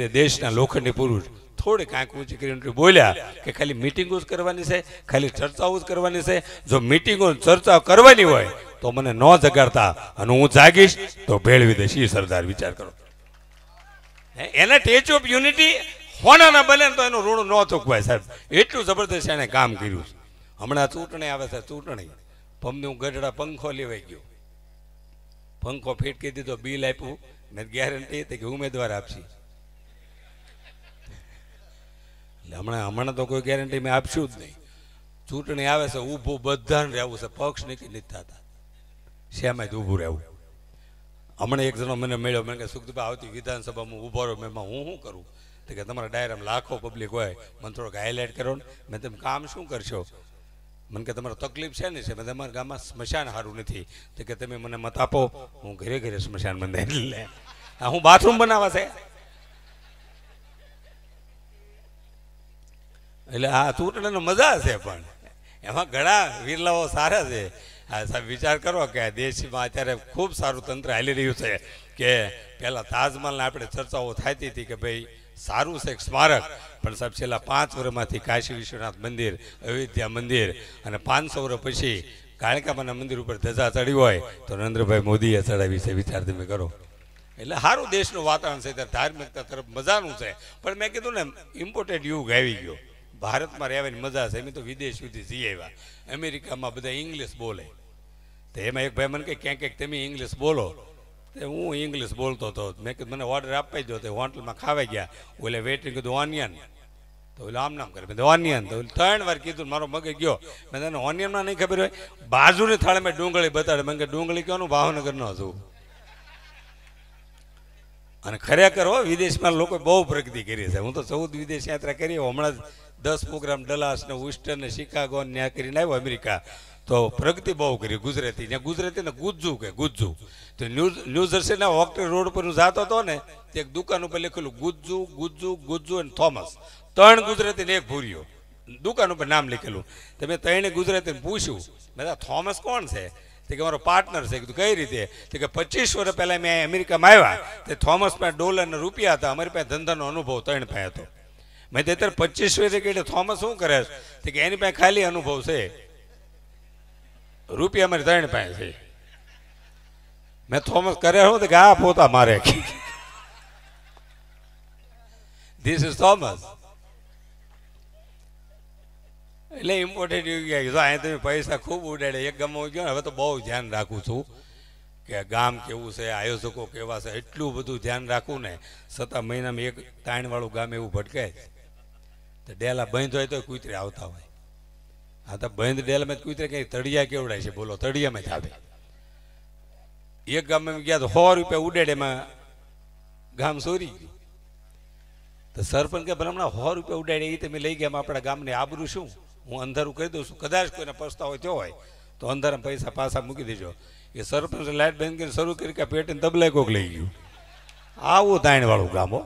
Speaker 1: તે દેશના લોખંડી પુરુષ થોડી કાંઈક ઊંચી કરીને બોલ્યા કે ખાલી મિટિંગો જ કરવાની છે ખાલી ચર્ચાઓ જ કરવાની છે જો મિટિંગો ચર્ચાઓ કરવાની હોય તો મને ન જગાડતા અને હું જાગીશ તો ભેળવી દઈશ એ સરદાર વિચાર કરો એને સ્ટેચ્યુ ઓફ યુનિટી હોનાના બને તો એનું ઋણ ન ચૂકવાય સાહેબ એટલું જબરદસ્ત એને કામ કર્યું છે હમણાં ચૂંટણી આવે છે ચૂંટણી પમનું ગઢડા પંખો લેવાઈ ગયો પંખો ફેટકી દીધો બિલ આપ્યું ને ગેરંટી હતી કે ઉમેદવાર આપશી એટલે હમણાં હમણાં તો કોઈ ગેરંટી મેં આપશું જ નહીં ચૂંટણી આવે છે ઊભું બધાને રહેવું છે પક્ષ નીકળી નથી થતા શેમાં જ ઊભું રહેવું હમણાં એક જણો મને મળ્યો મેં કે સુખદુભા આવતી વિધાનસભામાં ઊભો રહ્યો મેં હું શું કરું તો કે તમારા ડાયરામાં લાખો પબ્લિક હોય મને થોડોક હાઇલાઇટ કરો ને મેં તમે કામ શું કરશો મને કે તમારો તકલીફ છે ને છે મેં તમારા ગામમાં સ્મશાન સારું નથી તો કે તમે મને મત આપો હું ઘરે ઘરે સ્મશાન બંધાઈ લે આ હું બાથરૂમ બનાવવા છે એટલે આ તૂટડાનો મજા છે પણ એમાં ઘણા વિરલાઓ સારા છે સાહેબ વિચાર કરો કે દેશમાં અત્યારે ખૂબ સારું તંત્ર હાલી રહ્યું છે કે પહેલાં તાજમહલને આપણે ચર્ચાઓ થતી હતી કે ભાઈ સારું છે સ્મારક પણ સાહેબ છેલ્લા પાંચ વર્ષમાંથી કાશી વિશ્વનાથ મંદિર અયોધ્યા મંદિર અને પાંચસો વર્ષ પછી કાળકામાના મંદિર ઉપર ધજા ચડી હોય તો નરેન્દ્રભાઈ મોદીએ ચડાવી છે વિચાર તમે કરો એટલે સારું દેશનું વાતાવરણ છે ત્યારે ધાર્મિકતા તરફ મજાનું છે પણ મેં કીધું ને ઇમ્પોર્ટેડ યુગ આવી ગયો ભારતમાં રહેવાની મજા છે એમ તો વિદેશ સુધી જઈ આવ્યા અમેરિકામાં બધા ઇંગ્લિશ બોલે તો એમાં એક ભાઈ મને કે ક્યાંક ક્યાંક તમે ઇંગ્લિશ બોલો તે હું ઇંગ્લિશ બોલતો હતો મેં કીધું મને ઓર્ડર આપી દો તે હોટલમાં ખાવા ગયા ઓલે વેટિંગ કીધું ઓનિયન તો ઓલે આમ નામ કરે મેં ઓનિયન તો ત્રણ વાર કીધું મારો મગજ ગયો મેં તને ઓનિયનમાં નહીં ખબર હોય બાજુની થાળે મેં ડુંગળી બતાડે મને કે ડુંગળી કહેવાનું ભાવનગરનો હતું અને ખરેખર હો વિદેશમાં લોકો બહુ પ્રગતિ કરી છે હું તો ચૌદ વિદેશ યાત્રા કરી હમણાં દસ પ્રોગ્રામ ડલાસ ને હુસ્ટન ને શિકાગો ને ત્યાં કરીને આવ્યો અમેરિકા તો પ્રગતિ બહુ કરી ગુજરાતી ને ગુજરાતી ને ગુજ્જુ કે ગુજ્જુ તો ન્યૂ જર્સીના હોક્ટરી રોડ પર હું જાતો હતો ને એક દુકાન ઉપર લખેલું ગુજ્જુ ગુજ્જુ ગુજ્જુ અને થોમસ ત્રણ ગુજરાતી ને એક ભૂર્યો દુકાન ઉપર નામ લખેલું તો મેં ત્રણે ગુજરાતીને પૂછ્યું બધા થોમસ કોણ છે તે કે મારો પાર્ટનર છે કીધું કઈ રીતે તે કે પચીસ વર્ષ પહેલાં મેં અમેરિકામાં આવ્યા તે થોમસ પાસે ડોલર ને રૂપિયા હતા અમારી પાસે ધંધાનો અનુભવ ત્રણ પાસે હતો મેં તે અત્યારે પચીસ વર્ષે કે થોમસ શું કરે છે કે એની પાસે ખાલી અનુભવ છે રૂપિયા મારી ત્રણ પાસે છે મેં થોમસ કર્યા હું આ પોતા મારે ધીસ ઇઝ થોમસ એટલે ઇમ્પોર્ટન્ટ એવું ગયા જો અહીંયા તમે પૈસા ખૂબ ઉડાડે એક ગમો ગયો હવે તો બહુ ધ્યાન રાખું છું કે ગામ કેવું છે આયોજકો કેવા છે એટલું બધું ધ્યાન રાખું ને સત્તા મહિનામાં એક તાણવાળું ગામ એવું ભટકાય તો ડેલા બંધ હોય તો કૂતરે આવતા હોય આ તો બંધ ડેલમાં કૂતરે કઈ તળિયા કેવડાય છે બોલો તળિયામાં જ એક ગામમાં ગયા તો સો રૂપિયા ઉડેડ એમાં ગામ સોરી ગયું તો સરપંચ કે બ્રહ્મણા સો રૂપિયા ઉડાડે એ તમે લઈ ગયા આપણા ગામને આબરું શું હું અંધારું કહી દઉં છું કદાચ કોઈને પસ્તાવો થયો હોય તો અંધારામાં પૈસા પાછા મૂકી દેજો એ સરપંચ લાઈટ બંધ કરીને શરૂ કરી કે પેટને તબલાય કોક લઈ ગયું આવું તાણવાળું ગામ હો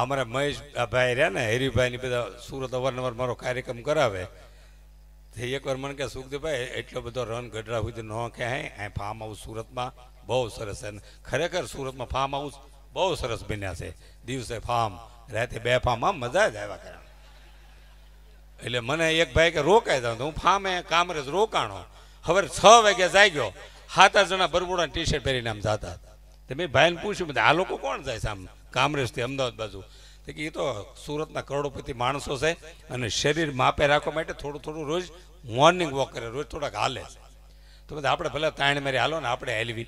Speaker 1: અમારા મહેશ ભાઈ રહ્યા ને હેરીભાઈ ની બધા સુરત અવારનવાર મારો કાર્યક્રમ કરાવે તે એકવાર મને કે સુખદેવભાઈ એટલો બધો રન ગઢડા સુધી ન કહે ફાર્મ હાઉસ સુરતમાં બહુ સરસ છે ખરેખર સુરતમાં ફાર્મ હાઉસ બહુ સરસ બન્યા છે દિવસે ફાર્મ રાતે બે ફાર્મ આમ મજા જ આવ્યા કરે એટલે મને એક ભાઈ કે રોકાઈ દઉં હું ફામે કામરે જ રોકાણો હવે છ વાગે જાગ્યો સાત જણા બરબુડા ટી શર્ટ પહેરીને આમ જતા હતા તો મેં ભાઈને પૂછ્યું બધા આ લોકો કોણ જાય છે આમ કામરેજથી અમદાવાદ બાજુ તો કે એ તો સુરતના કરોડોપતિ માણસો છે અને શરીર માપે રાખવા માટે થોડું થોડું રોજ મોર્નિંગ વોક કરે રોજ થોડાક હાલે તો બધા આપણે ભલે તાણ મારી હાલો ને આપણે હેલવી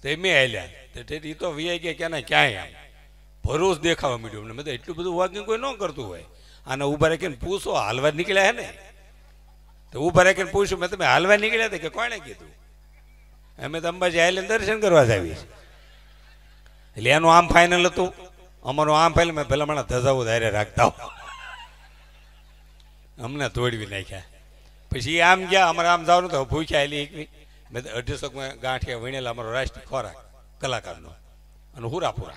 Speaker 1: તો એ મેં તો એ તો વીઆઈ ગયા ક્યાંય ક્યાંય આમ ભરોસ દેખાવા મળ્યો મને બધા એટલું બધું વોકિંગ કોઈ ન કરતું હોય અને ઊભા રાખીને પૂછો હાલવા નીકળ્યા હે ને તો ઊભા રાખીને પૂછ્યું મેં તમે હાલવા નીકળ્યા હતા કે કોણે કીધું અમે તો અંબાજી આઈલેન્ડ દર્શન કરવા જ આવીએ છીએ એટલે એનું આમ ફાઇનલ હતું અમારું આમ ફાઇનલ મેં પેલા મને ધજાઓ ધારે રાખતા હો અમને તોડવી નાખ્યા પછી આમ ગયા અમારે આમ જવાનું તો ભૂખ્યા એલી એક મેં અઢીસો ગાંઠિયા વીણેલા અમારો રાષ્ટ્રીય ખોરાક કલાકારનો અને પૂરા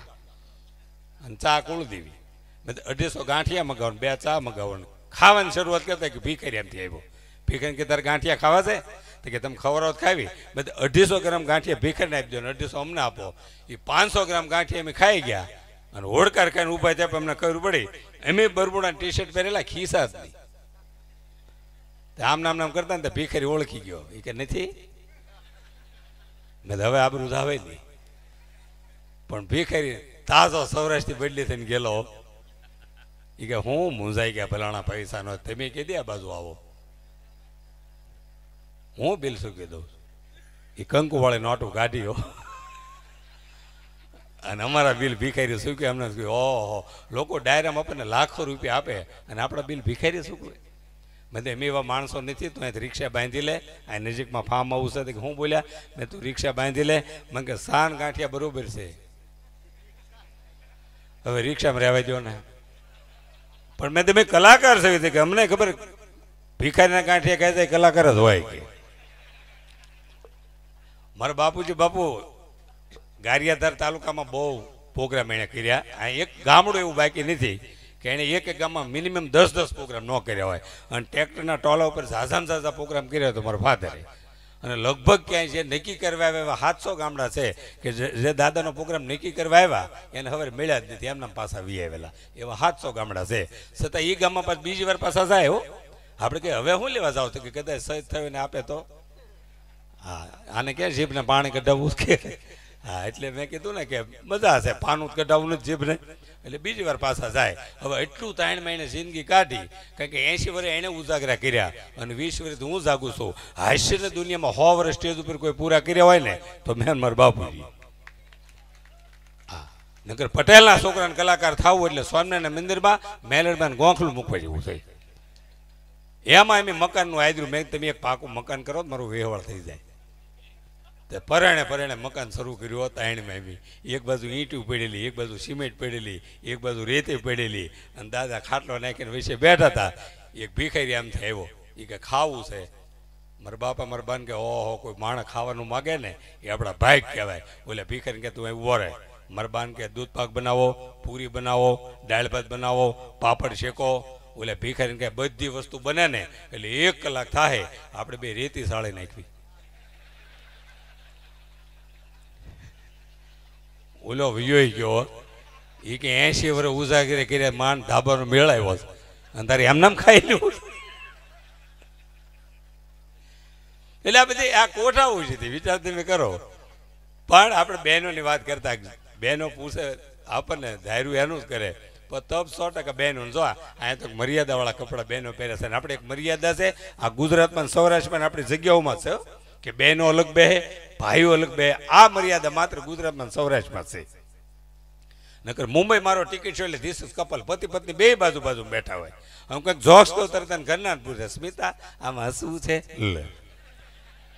Speaker 1: અને ચા દેવી મેં અઢીસો ગાંઠિયા મગાવવાનું બે ચા મગાવવાનું ખાવાની શરૂઆત કરતા કે ભીખરી એમથી આવ્યો ભીખરી કે તારે ગાંઠિયા ખાવા છે તો કે તમે ખવડાવત ખાવી બધા અઢીસો ગ્રામ ગાંઠીએ ભીખરને આપી દો ને અઢીસો અમને આપો એ પાંચસો ગ્રામ ગાંઠિયા અમે ખાઈ ગયા અને ઓળકાર ખાઈને ઉભા થયા અમને ખબર પડી અમે બરબોડા ટી શર્ટ પહેરેલા ખીસા જ નહીં આમ નામ નામ કરતા ને તો ભીખરી ઓળખી ગયો એ કે નથી મેં હવે આબરું ધાવે નહીં પણ ભીખરી તાજો સૌરાષ્ટ્રથી બદલી થઈને ગયેલો એ કે હું મૂંઝાઈ ગયા ભલાણા પૈસાનો તમે કીધી આ બાજુ આવો હું બિલ ચૂકી દઉં છું એ કંકુવાળી નોટું કાઢી અને અમારા બિલ ભિખારી ચૂક્યું એમને કહ્યું ઓહો લોકો ડાયરામાં આપણને લાખો રૂપિયા આપે અને આપણા બિલ ભિખારી ચૂકવે મેં એમ એવા માણસો નથી તું અહીંથી રિક્ષા બાંધી લે આ નજીકમાં ફાર્મ આવું છે કે હું બોલ્યા મેં તું રિક્ષા બાંધી લે મને કે સાન ગાંઠિયા બરોબર છે હવે રિક્ષામાં રહેવા દો ને પણ મેં તમે કલાકાર છે કે અમને ખબર ભિખારીના ગાંઠિયા કહેતા કલાકાર જ હોય કે મારા બાપુજી બાપુ ગારિયાધાર તાલુકામાં બહુ પ્રોગ્રામ એણે કર્યા અહીં એક ગામડું એવું બાકી નથી કે એણે એક એક ગામમાં મિનિમમ દસ દસ પ્રોગ્રામ ન કર્યા હોય અને ટ્રેક્ટરના ટોલા ઉપર ઝાઝામાં ઝાઝા પ્રોગ્રામ કર્યો હતો મારા ફાધરે અને લગભગ ક્યાંય જે નક્કી કરવા આવ્યા એવા સાતસો ગામડા છે કે જે દાદાનો પ્રોગ્રામ નક્કી કરવા આવ્યા એને હવે મળ્યા જ નથી એમના પાછા વી આવેલા એવા સાતસો ગામડા છે છતાં એ ગામમાં પાછ બીજી વાર પાછા જાય હો આપણે કે હવે શું લેવા જાવ તો કે કદાચ સજ થયું ને આપે તો હા આને કે જીભને પાણી કઢાવવું કે હા એટલે મેં કીધું ને કે મજા હશે પાનું જ કઢાવવું નથી જીભને એટલે બીજી વાર પાછા જાય હવે એટલું ત્રણ મહિને જિંદગી કાઢી કારણ કે એસી વર્ષ એને ઉજાગરા કર્યા અને વીસ વર્ષ હું જાગું છું હાસ્યને દુનિયામાં સો વર્ષ સ્ટેજ ઉપર કોઈ પૂરા કર્યા હોય ને તો મેન મારા બાપુજી નગર પટેલના છોકરાને કલાકાર થવું એટલે સ્વામિનારાયણ મંદિરમાં મેલડમાં ગોખલું મૂકવા જેવું થઈ એમાં એમ મકાનનું આદરું મેં તમે એક પાકું મકાન કરો મારું વેહવળ થઈ જાય તે પરણે પરણે મકાન શરૂ કર્યું હતા તાણીમાં આવી એક બાજુ ઈંટું પડેલી એક બાજુ સિમેન્ટ પડેલી એક બાજુ રેતી પડેલી અને દાદા ખાટલો નાખીને વિશે બેઠા હતા એક ભીખારી આમ થયો એ કે ખાવું છે મારા બાપા મારા બાન કે ઓહો કોઈ માણસ ખાવાનું માગે ને એ આપણા ભાઈ કહેવાય ઓલે ભીખારી કે તું ઉભો રહે મારા બાન કે દૂધ પાક બનાવો પૂરી બનાવો દાળ ભાત બનાવો પાપડ શેકો ઓલે ભીખારીને કે બધી વસ્તુ બને ને એટલે એક કલાક થાય આપણે બે રેતી સાળી નાખવી ઓલો વિયોય ગયો એ કે એસી વર્ષ ઉજાગીરે કર્યા માન ધાબાનો મેળ આવ્યો છે અને તારે એમનામ ખાઈ લેવું એટલે આ બધી આ કોઠાવું છે વિચાર તમે કરો પણ આપણે બહેનોની વાત કરતા બહેનો પૂછે આપણને ધાર્યું એનું જ કરે પણ તપ સો ટકા બહેનો જો અહીંયા તો મર્યાદાવાળા કપડાં બહેનો પહેરે છે આપણે એક મર્યાદા છે આ ગુજરાતમાં સૌરાષ્ટ્રમાં આપણી જગ્યાઓમાં છે કે બહેનો અલગ બે ભાઈઓ અલગ બે આ મર્યાદા માત્ર ગુજરાતમાં સૌરાષ્ટ્રમાં છે નકર મુંબઈ મારો ટિકિટ છે એટલે ધીસ ઇઝ કપલ પતિ પત્ની બે બાજુ બાજુ બેઠા હોય આમ કંઈક જોશ તો તરત ઘરના પૂછે સ્મિતા આમ હસવું છે લે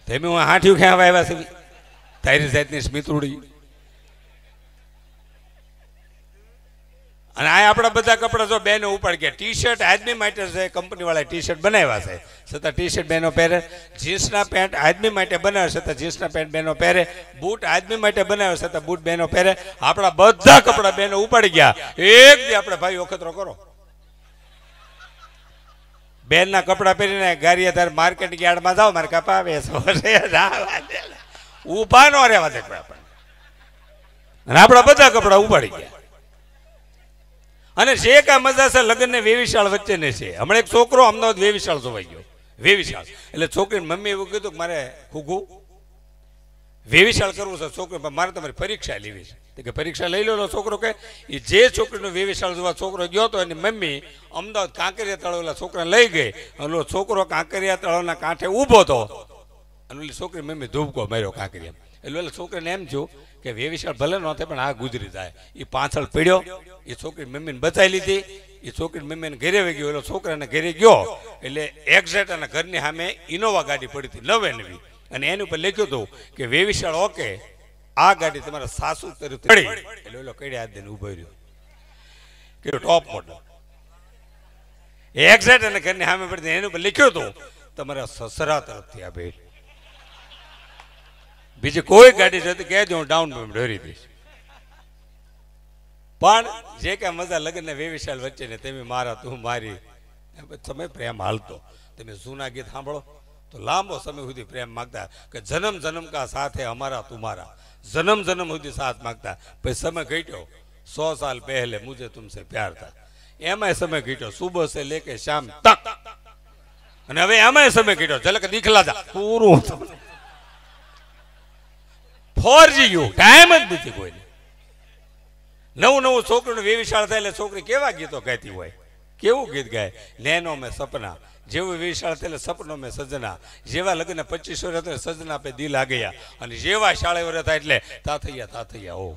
Speaker 1: તમે હું હાંઠ્યું ક્યાં આવ્યા છે તારી જાતની સ્મિત સ્મિતૃડી અને આ આપણા બધા કપડાં જો બેનો ઉપાડ ગયા ટી શર્ટ આજની માટે છે કંપનીવાળા ટી શર્ટ બનાવ્યા છે છતાં ટી શર્ટ બેનો પહેરે જીન્સના પેન્ટ આજમી માટે બનાવે છતાં જીન્સના પેન્ટ બેનો પહેરે બૂટ આજમી માટે બનાવે છતાં બૂટ બેનો પહેરે આપણા બધા કપડાં બેનો ઉપાડી ગયા એક બી આપણે ભાઈ વખતરો કરો બેનના કપડાં પહેરીને ગારિયાધાર માર્કેટ યાર્ડમાં જાઓ મારે કપા આવે ઊભા ન રહેવા દે આપણે અને આપણા બધા કપડાં ઉપાડી ગયા અને શેખ આ છે લગ્ન ને વેવિશાળ વચ્ચેને છે હમણાં એક છોકરો અમદાવાદ વેવિશાળ જોવાઈ ગયો વેવિશાળ એટલે છોકરીને મમ્મી એવું કીધું કે મારે ખૂગું વેવિશાળ કરવું છે છોકરી મારે તમારી પરીક્ષા લેવી છે કે પરીક્ષા લઈ લો છોકરો કે એ જે છોકરીનો વેવિશાળ જોવા છોકરો ગયો હતો એની મમ્મી અમદાવાદ કાંકરિયા તળાવલા છોકરા લઈ ગઈ અને છોકરો કાંકરિયા તળાવના કાંઠે ઊભો હતો અને છોકરી મમ્મી ધૂબકો માર્યો કાંકરિયા એટલે એટલે છોકરીને એમ થયું કે વેવિશાળ ભલે ન થાય પણ આ ગુજરી થાય એ પાછળ પડ્યો એ છોકરી મમ્મીને બતાવી લીધી એ છોકરી મમ્મીને ઘેરે વહી ગયો એટલે છોકરાને ઘેરે ગયો એટલે એક્ઝેટ અને ઘરની સામે ઇનોવા ગાડી પડી હતી નવે નવી અને એની ઉપર લખ્યું હતું કે વેવિશાળ ઓકે આ ગાડી તમારા સાસુ તરફ પડી એટલે ઓલો કઈ હાથ દઈને ઉભો રહ્યો કીધું ટોપ મોડલ એક્ઝેટ અને ઘરની સામે પડી એની ઉપર લખ્યું હતું તમારા સસરા તરફથી આ ભેટ બીજી કોઈ ગાડી જતી કહેજો હું ડાઉન પેમેન્ટ ભરી દઈશ પણ જે કાંઈ મજા લગ્નને વેવિશાલ વચ્ચેને તમે મારા તું મારી તમે પ્રેમ હાલતો તમે જૂના ગીત સાંભળો તો લાંબો સમય સુધી પ્રેમ માગતા કે જન્મ જન્મ કા સાથે અમારા તુમારા જન્મ જન્મ સુધી સાથ માગતા પછી સમય ઘટ્યો સો સાલ પહેલે મુજે તુમસે પ્યાર થા એમાંય સમય ઘટ્યો સુબહ સે કે શામ તક અને હવે એમાંય સમય ઘટ્યો ઝલક કે દીખલા જા પૂરું ફોરજી યુ ટાઈમ જ નથી કોઈને નવું નવું છોકરીનું વિશાળ થાય એટલે છોકરી કેવા ગીતો ગાતી હોય કેવું ગીત ગાય નેનો મેં સપના જેવું વિશાળ થયેલ સપનો મેં સજના જેવા લગ્ન પચીસ વર્ષ સજના પે દિલ આ ગયા અને જેવા શાળે વર્ષ થાય એટલે તા થયા તા થયા હો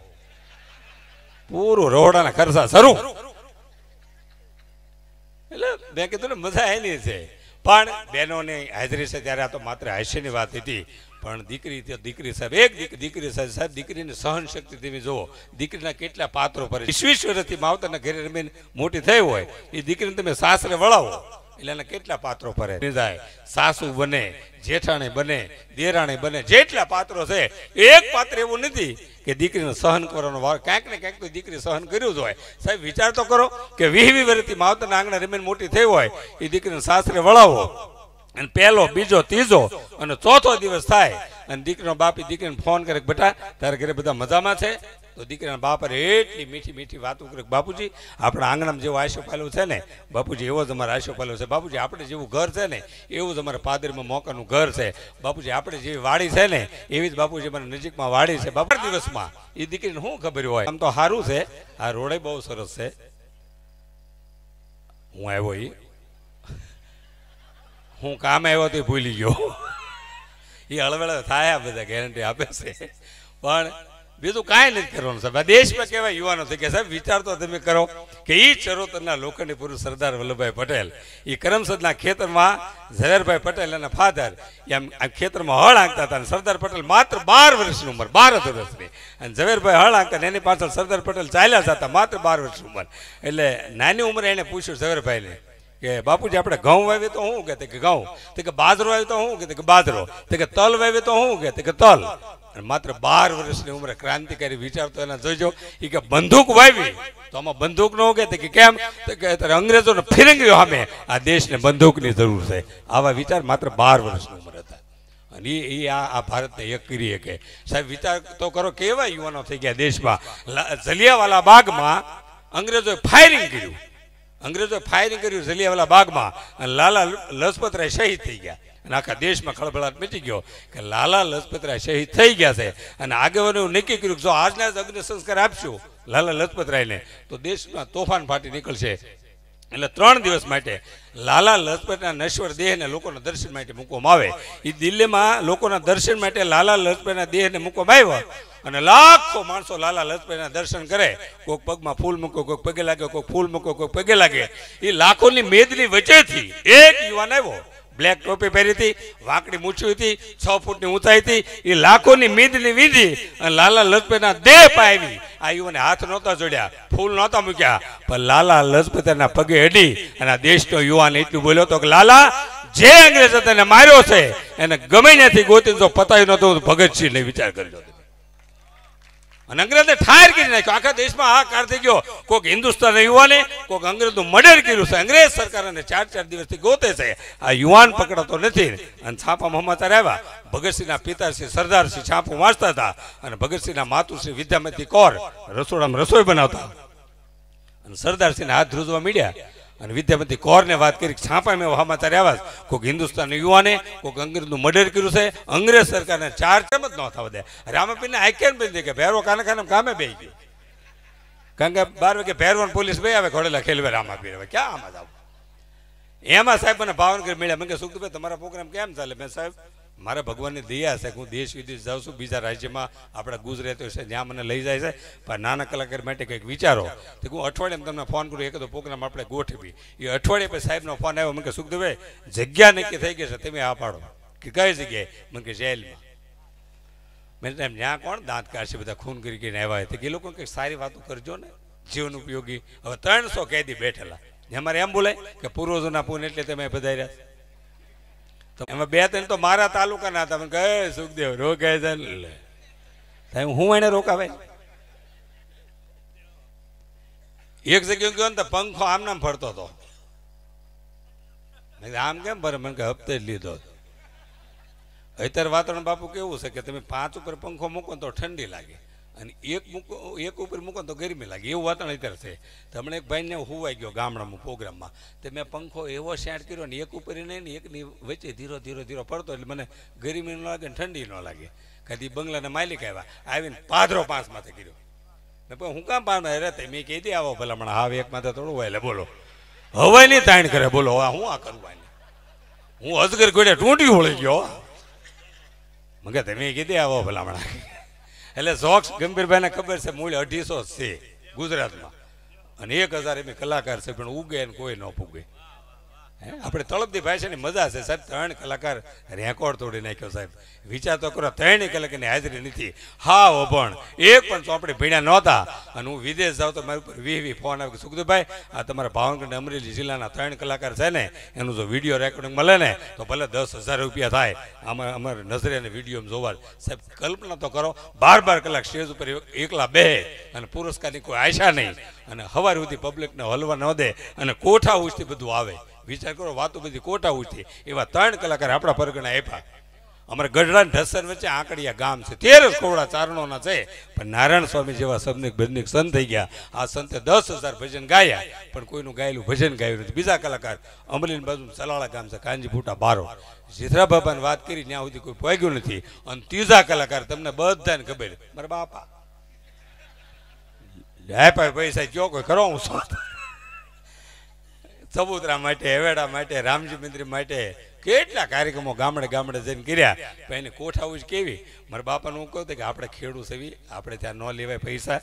Speaker 1: પૂરું રોડાના ખર્ચા શરૂ એટલે મેં કીધું ને મજા એની છે પણ બહેનોની હાજરી છે ત્યારે આ તો માત્ર હાસ્યની વાત હતી પણ દીકરી દીકરી સાહેબ એક દીકરી સાહેબ સાહેબ દીકરીની સહન શક્તિ તમે જુઓ દીકરીના કેટલા પાત્રો પર ઈશ્વીશ્વરથી માવતરના ઘરે રમીને મોટી થઈ હોય એ દીકરીને તમે સાસરે વળાવો એટલે એના કેટલા પાત્રો ફરે જાય સાસુ બને જેઠાણી બને દેરાણી બને જેટલા પાત્રો છે એક પાત્ર એવું નથી કે દીકરીને સહન કરવાનો વાર ક્યાંક ને ક્યાંક તો દીકરી સહન કર્યું જ હોય સાહેબ વિચાર તો કરો કે વીહ વી વર્ષથી માવતરના આંગણા રમીને મોટી થઈ હોય એ દીકરીને સાસરે વળાવો અને પહેલો બીજો ત્રીજો અને ચોથો દિવસ થાય અને દીકરીનો બાપી દીકરીને ફોન કરે બેટા તારા ઘરે બધા મજામાં છે તો દીકરીના બાપરે એટલી મીઠી મીઠી વાતો કરે બાપુજી આપણા આંગણામાં જેવો આશો પાલું છે ને બાપુજી એવો જ અમારો આશો પાલું છે બાપુજી આપણે જેવું ઘર છે ને એવું જ અમારા પાદરીમાં મોકાનું ઘર છે બાપુજી આપણે જેવી વાડી છે ને એવી જ બાપુજી મારા નજીકમાં વાડી છે બાપા દિવસમાં એ દીકરીને શું ખબર હોય આમ તો સારું છે આ રોડે બહુ સરસ છે હું આવ્યો એ હું કામ આવ્યો તે ભૂલી ગયો એ હળવેળ થાય બધા ગેરંટી આપે છે પણ બીજું કાંઈ નથી કરવાનું સાહેબ આ દેશમાં કહેવાય યુવાનો છે કે સાહેબ વિચાર તો તમે કરો કે એ ચરોતરના લોખંડ પુરુષ સરદાર વલ્લભભાઈ પટેલ એ કરમસદના ખેતરમાં ઝવેરભાઈ પટેલ અને ફાધર એમ ખેતરમાં હળ આંકતા હતા અને સરદાર પટેલ માત્ર બાર વર્ષની ઉંમર બાર વર્ષની અને ઝવેરભાઈ હળ આંકતા એની પાછળ સરદાર પટેલ ચાલ્યા જતા માત્ર બાર વર્ષની ઉંમર એટલે નાની ઉંમરે એને પૂછ્યું ઝવેરભાઈને કે બાપુજી આપણે ઘઉં વાવીએ તો શું કે કે ઘઉં તે કે બાજરો આવ્યો તો શું કે બાજરો તે કે તલ વાવીએ તો શું કે કે તલ અને માત્ર બાર વર્ષની ઉંમરે ક્રાંતિકારી વિચાર તો એના જોઈજો એ કે બંદૂક વાવી તો આમાં બંદૂક ન કે કે કેમ કે અંગ્રેજોને ફિરંગ્યો સામે આ દેશને બંદૂકની જરૂર છે આવા વિચાર માત્ર બાર વર્ષની ઉંમરે હતા અને એ આ આ ભારતને એક કરી શકે સાહેબ વિચાર તો કરો કેવા યુવાનો થઈ ગયા દેશમાં જલિયાવાલા બાગમાં અંગ્રેજોએ ફાયરિંગ કર્યું અંગ્રેજો ફાયરિંગ કર્યું જલિયાવાલા બાગમાં લાલા લજપતરાય શહીદ થઈ ગયા અને આખા દેશમાં ખળભળાટ મચી ગયો કે લાલા લજપતરાય શહીદ થઈ ગયા છે અને આગેવાનો એવું નક્કી કર્યું કે જો આજના જ અગ્નિ સંસ્કાર આપશું લાલા લજપતરાયને તો દેશમાં તોફાન ફાટી નીકળશે એટલે ત્રણ દિવસ માટે લાલા લજપતના નશ્વર દેહને લોકોના દર્શન માટે મૂકવામાં આવે એ દિલ્હીમાં લોકોના દર્શન માટે લાલા લજપતના દેહને મૂકવામાં આવ્યો અને લાખો માણસો લાલા લજપતના દર્શન કરે કોઈક પગમાં ફૂલ મૂકો કોઈક પગે લાગે કોઈક ફૂલ મૂકો કોઈક પગે લાગે એ લાખોની મેદની વચ્ચેથી એક યુવાન આવ્યો બ્લેક ટોપી પહેરી હતી વાંકડી મૂછી હતી છ ફૂટની ઊંચાઈ હતી એ લાખોની મીંદની વીધી અને લાલા લજપતના દેહ પાવી આ યુવાને હાથ નહોતા જોડ્યા ફૂલ નહોતા મૂક્યા પણ લાલા લજપતના પગે હડી અને આ દેશ દેશનો યુવાન એટલું બોલ્યો તો કે લાલા જે અંગ્રેજ તેને માર્યો છે એને ગમે ત્યાંથી ગોતી જો પતાવી નહોતો ભગતસિંહને વિચાર કરજો અને અંગ્રેજે ઠાર કરી નાખ્યો આખા દેશમાં આ કાર થઈ ગયો કોઈક હિન્દુસ્તાન યુવાને કોઈક અંગ્રેજનું મર્ડર કર્યું છે અંગ્રેજ સરકાર અને ચાર ચાર દિવસથી ગોતે છે આ યુવાન પકડાતો નથી અને છાપા સમાચાર આવ્યા ભગતસિંહના પિતાશ્રી સરદારસિંહ છાપું વાંચતા હતા અને ભગતસિંહના માતુશ્રી વિદ્યામતી કોર રસોડામાં રસોઈ બનાવતા અને સરદારસિંહને હાથ ધ્રુજવા મીડ્યા અને વિદ્યાપતિ કોરને વાત કરી છાપા મેં સમાચાર આવ્યા કોઈક હિન્દુસ્તાનના યુવાને કોઈક અંગ્રેજનું મર્ડર કર્યું છે અંગ્રેજ સરકારને ચાર ચમ જ નહોતા વધ્યા રામાપીને આઈકેન બની દે કે ભેરો કાને કાને કામે બે ગયો કારણ કે બાર વાગે ભેરવાન પોલીસ ભાઈ આવે ઘોડેલા ખેલવે રામાપીર હવે ક્યાં આમાં જાવ એમાં સાહેબ મને ભાવનગર મળ્યા મને કે સુખભાઈ તમારા પ્રોગ્રામ કેમ ચાલે મેં સાહેબ મારે ભગવાનની દયા છે હું દેશ વિદેશ જાઉં છું બીજા રાજ્યમાં આપણા ગુજરાતો છે જ્યાં મને લઈ જાય છે પણ નાના કલાકાર માટે કંઈક વિચારો તો હું અઠવાડિયે તમને ફોન કરું એક તો પ્રોગ્રામ આપણે ગોઠવી એ અઠવાડિયે પછી સાહેબનો ફોન આવ્યો મને કે સુખદેવે જગ્યા નક્કી થઈ ગઈ છે તમે આ પાડો કે કઈ જગ્યાએ મને કે જેલમાં મેં એમ જ્યાં કોણ દાંત કાઢશે બધા ખૂન કરી કરીને આવ્યા હતા કે એ લોકો કંઈક સારી વાતો કરજો ને જીવન ઉપયોગી હવે ત્રણસો કેદી બેઠેલા ને અમારે એમ બોલાય કે પૂર્વજોના પૂન એટલે તમે બધા રહ્યા એમાં બે ત્રણ તો મારા તાલુકાના તમે કહે સુખદેવ રોકાય છે સાહેબ હું એને રોકાવે એક જગ્યા કયો ને તો પંખો આમ નામ ફરતો હતો આમ કેમ ભરે મને કે હપ્તે જ લીધો અત્યારે વાતાવરણ બાપુ કેવું છે કે તમે પાંચ ઉપર પંખો મૂકો તો ઠંડી લાગે અને એક મૂકો એક ઉપર મૂકો તો ગરમી લાગે એવું વાતણ અત્યારે છે તમને એક ભાઈને હુવાઈ ગયો ગામડામાં પ્રોગ્રામમાં તે મેં પંખો એવો સેટ કર્યો ને એક ઉપર નહીં ને એકની વચ્ચે ધીરો ધીરો ધીરો ફરતો એટલે મને ગરમી ન લાગે ને ઠંડી ન લાગે કદી બંગલાના માલિક આવ્યા આવીને પાધરો પાંચ માથે કર્યો ને પણ હું કામ પાડના અરે તે મેં કીધી આવો ભલામણ હાવ એક માથે થોડું હોય એટલે બોલો હવે નહીં તાણ કરે બોલો હવે હું આ કરું હું અજગર કોઈ ટૂંટી હોળી ગયો મગર તમે કીધી આવો ભલામણ એટલે જોક્સ ગંભીરભાઈને ખબર છે મૂળ અઢીસો છે ગુજરાતમાં અને એક હજાર એમ કલાકાર છે પણ ઉગે ને કોઈ ન પૂગે આપણે તળપદી ભાષાની મજા છે સાહેબ ત્રણ કલાકાર રેકોર્ડ તોડી નાખ્યો સાહેબ વિચાર તો કરો ત્રણ કલાકની હાજરી નથી હા હો પણ એક પણ ચોપડે ભીણ્યા નહોતા અને હું વિદેશ જાઉં તો મારી ઉપર વીહ ફોન આવે સુખદભાઈ આ તમારા ભાવનગર અમરેલી જિલ્લાના ત્રણ કલાકાર છે ને એનું જો વિડીયો રેકોર્ડિંગ મળે ને તો ભલે દસ હજાર રૂપિયા થાય આમાં અમારે નજરે અને વિડીયો જોવા સાહેબ કલ્પના તો કરો બાર બાર કલાક સ્ટેજ ઉપર એકલા બે અને પુરસ્કારની કોઈ આશા નહીં અને હવાર સુધી પબ્લિકને હલવા ન દે અને કોઠા ઉછથી બધું આવે વિચાર કરો વાતો બધી કોટા ઉઠી એવા ત્રણ કલાકાર આપણા પરગણા આપ્યા અમારે ગઢડા ઢસર વચ્ચે આંકડિયા ગામ છે તેર ખોડા ચારણોના છે પણ નારાયણ સ્વામી જેવા સંતને ભજનિક સંત થઈ ગયા આ સંતે દસ હજાર ભજન ગાયા પણ કોઈનું ગાયેલું ભજન ગાયું નથી બીજા કલાકાર અમલીન બાજુ સલાળા ગામ છે કાંજી ફૂટા બારો જીથરા બાપાની વાત કરી ત્યાં સુધી કોઈ પહોંચ્યું નથી અને ત્રીજા કલાકાર તમને બધાને ખબર મારા બાપા ડાય પૈસા કયો કોઈ કરો હું સબુતરા માટે હેવેડા માટે રામજી મંદિર માટે કેટલા કાર્યક્રમો ગામડે ગામડે જઈને કર્યા પણ એની કોઠાવું કેવી મારા બાપાને હું કહું કે આપણે ખેડૂત સવી આપણે ત્યાં ન લેવાય પૈસા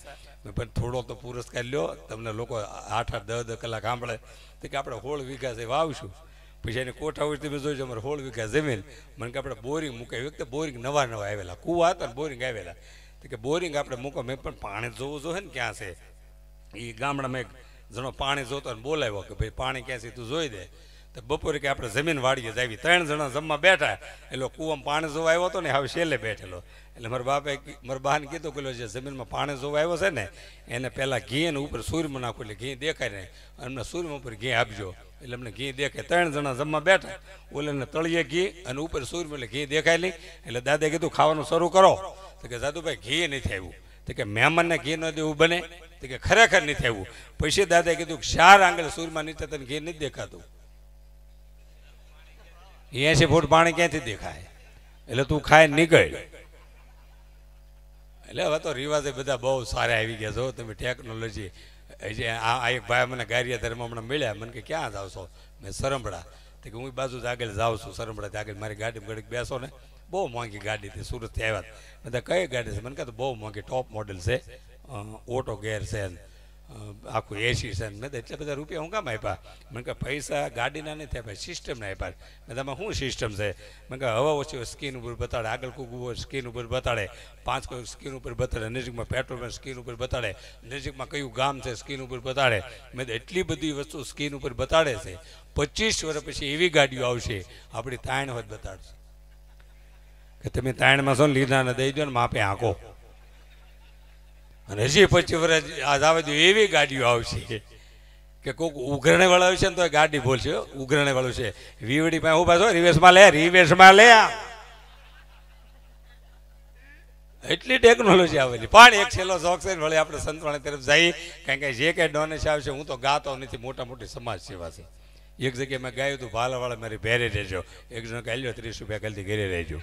Speaker 1: પણ થોડો તો પુરસ્કાર લ્યો તમને લોકો આઠ આઠ દસ દસ કલાક સાંભળે તો કે આપણે હોળ વિકાસ એ વાવશું પછી એની કોઠાવડી તમે જોઈજો અમારે હોળ વીઘા જમીન મને કે આપણે બોરિંગ મૂકાવી તો બોરિંગ નવા નવા આવેલા કૂવા હતા ને બોરિંગ આવેલા તો કે બોરિંગ આપણે મૂકો મેં પણ પાણી જોવું જોઈએ ને ક્યાં છે એ ગામડામાં એક જણો પાણી જોતો ને બોલાવ્યો કે ભાઈ પાણી ક્યાંથી તું જોઈ દે તો બપોરે કે આપણે જમીન વાળીએ જ આવી ત્રણ જણા જમવા બેઠા એટલે કૂવામાં પાણી જોવા આવ્યો હતો ને હવે છેલ્લે બેઠેલો એટલે મારા બાપે મારા બાને કીધું કે જે જમીનમાં પાણી જોવા આવ્યો છે ને એને પહેલાં ઘીને ઉપર સૂર્યમાં નાખો એટલે ઘી દેખાય નહીં અમને સૂર્યમાં ઉપર ઘી આપજો એટલે અમને ઘી દેખાય ત્રણ જણા જમવા બેઠા ઓલેને તળીએ ઘી અને ઉપર સૂર્યમાં એટલે ઘી દેખાય નહીં એટલે દાદાએ કીધું ખાવાનું શરૂ કરો તો કે દાદુભાઈ ઘી નથી આવ્યું તો કે મહેમાનને ઘી ન દેવું બને તો કે ખરેખર નહીં થયું પછી દાદાએ કીધું ચાર આંગળ સૂરમાં નીચે તને ઘી નથી દેખાતું એસી ફૂટ પાણી ક્યાંથી દેખાય એટલે તું ખાય નીકળ એટલે હવે તો રિવાજે બધા બહુ સારા આવી ગયા છો તમે ટેકનોલોજી જે આ એક ભાઈ મને ગારિયા ધર્મ હમણાં મળ્યા મને કે ક્યાં જાવ છો મેં સરંભળા તો કે હું બાજુ જ આગળ જાઉં છું સરંભળાથી આગળ મારી ગાડી ગળીક બેસો ને બહુ મોંઘી ગાડી છે સુરતથી આવ્યા બધા કઈ ગાડી છે મને કહે બહુ મોંઘી ટોપ મોડલ છે ઓટો ગેર છે આખું એસી છે મેં તો એટલા બધા રૂપિયા હું કામ આપ્યા મને કહે પૈસા ગાડીના નથી આપ્યા સિસ્ટમના આપ્યા મેં તમે શું સિસ્ટમ છે મને કહે હવા ઓછી સ્કીન ઉપર બતાડે આગળ કૂકવું હોય સ્કીન ઉપર બતાડે પાંચ કોઈ સ્કીન ઉપર બતાડે નજીકમાં પેટ્રોલ સ્કીન ઉપર બતાડે નજીકમાં કયું ગામ છે સ્કીન ઉપર બતાડે મેં તો એટલી બધી વસ્તુ સ્કીન ઉપર બતાડે છે પચીસ વર્ષ પછી એવી ગાડીઓ આવશે આપણી તાણ હોત બતાડશે કે તમે તાણમાં છો ને લીધા ને દઈ દો ને માપે આંકો અને હજી પછી વર્ષ આજ આવે તો એવી ગાડીઓ આવશે કે કોઈક ઉઘરણે વાળો છે ને તો ગાડી બોલશે ઉઘરણે વાળું છે વીવડી પાસે ઉભા છો રિવેશમાં લે રિવેશમાં લે એટલી ટેકનોલોજી આવેલી પણ એક છેલ્લો શોખ છે વળી આપણે સંતવાણી તરફ જઈએ કારણ કે જે કંઈ ડોનેશન આવશે હું તો ગાતો નથી મોટા મોટી સમાજ સેવા છે એક જગ્યાએ મેં ગાયું હતું ભાલાવાળા મારી ભેરે રહેજો એક જણ કહી ત્રીસ રૂપિયા કલથી ઘેરે રહેજો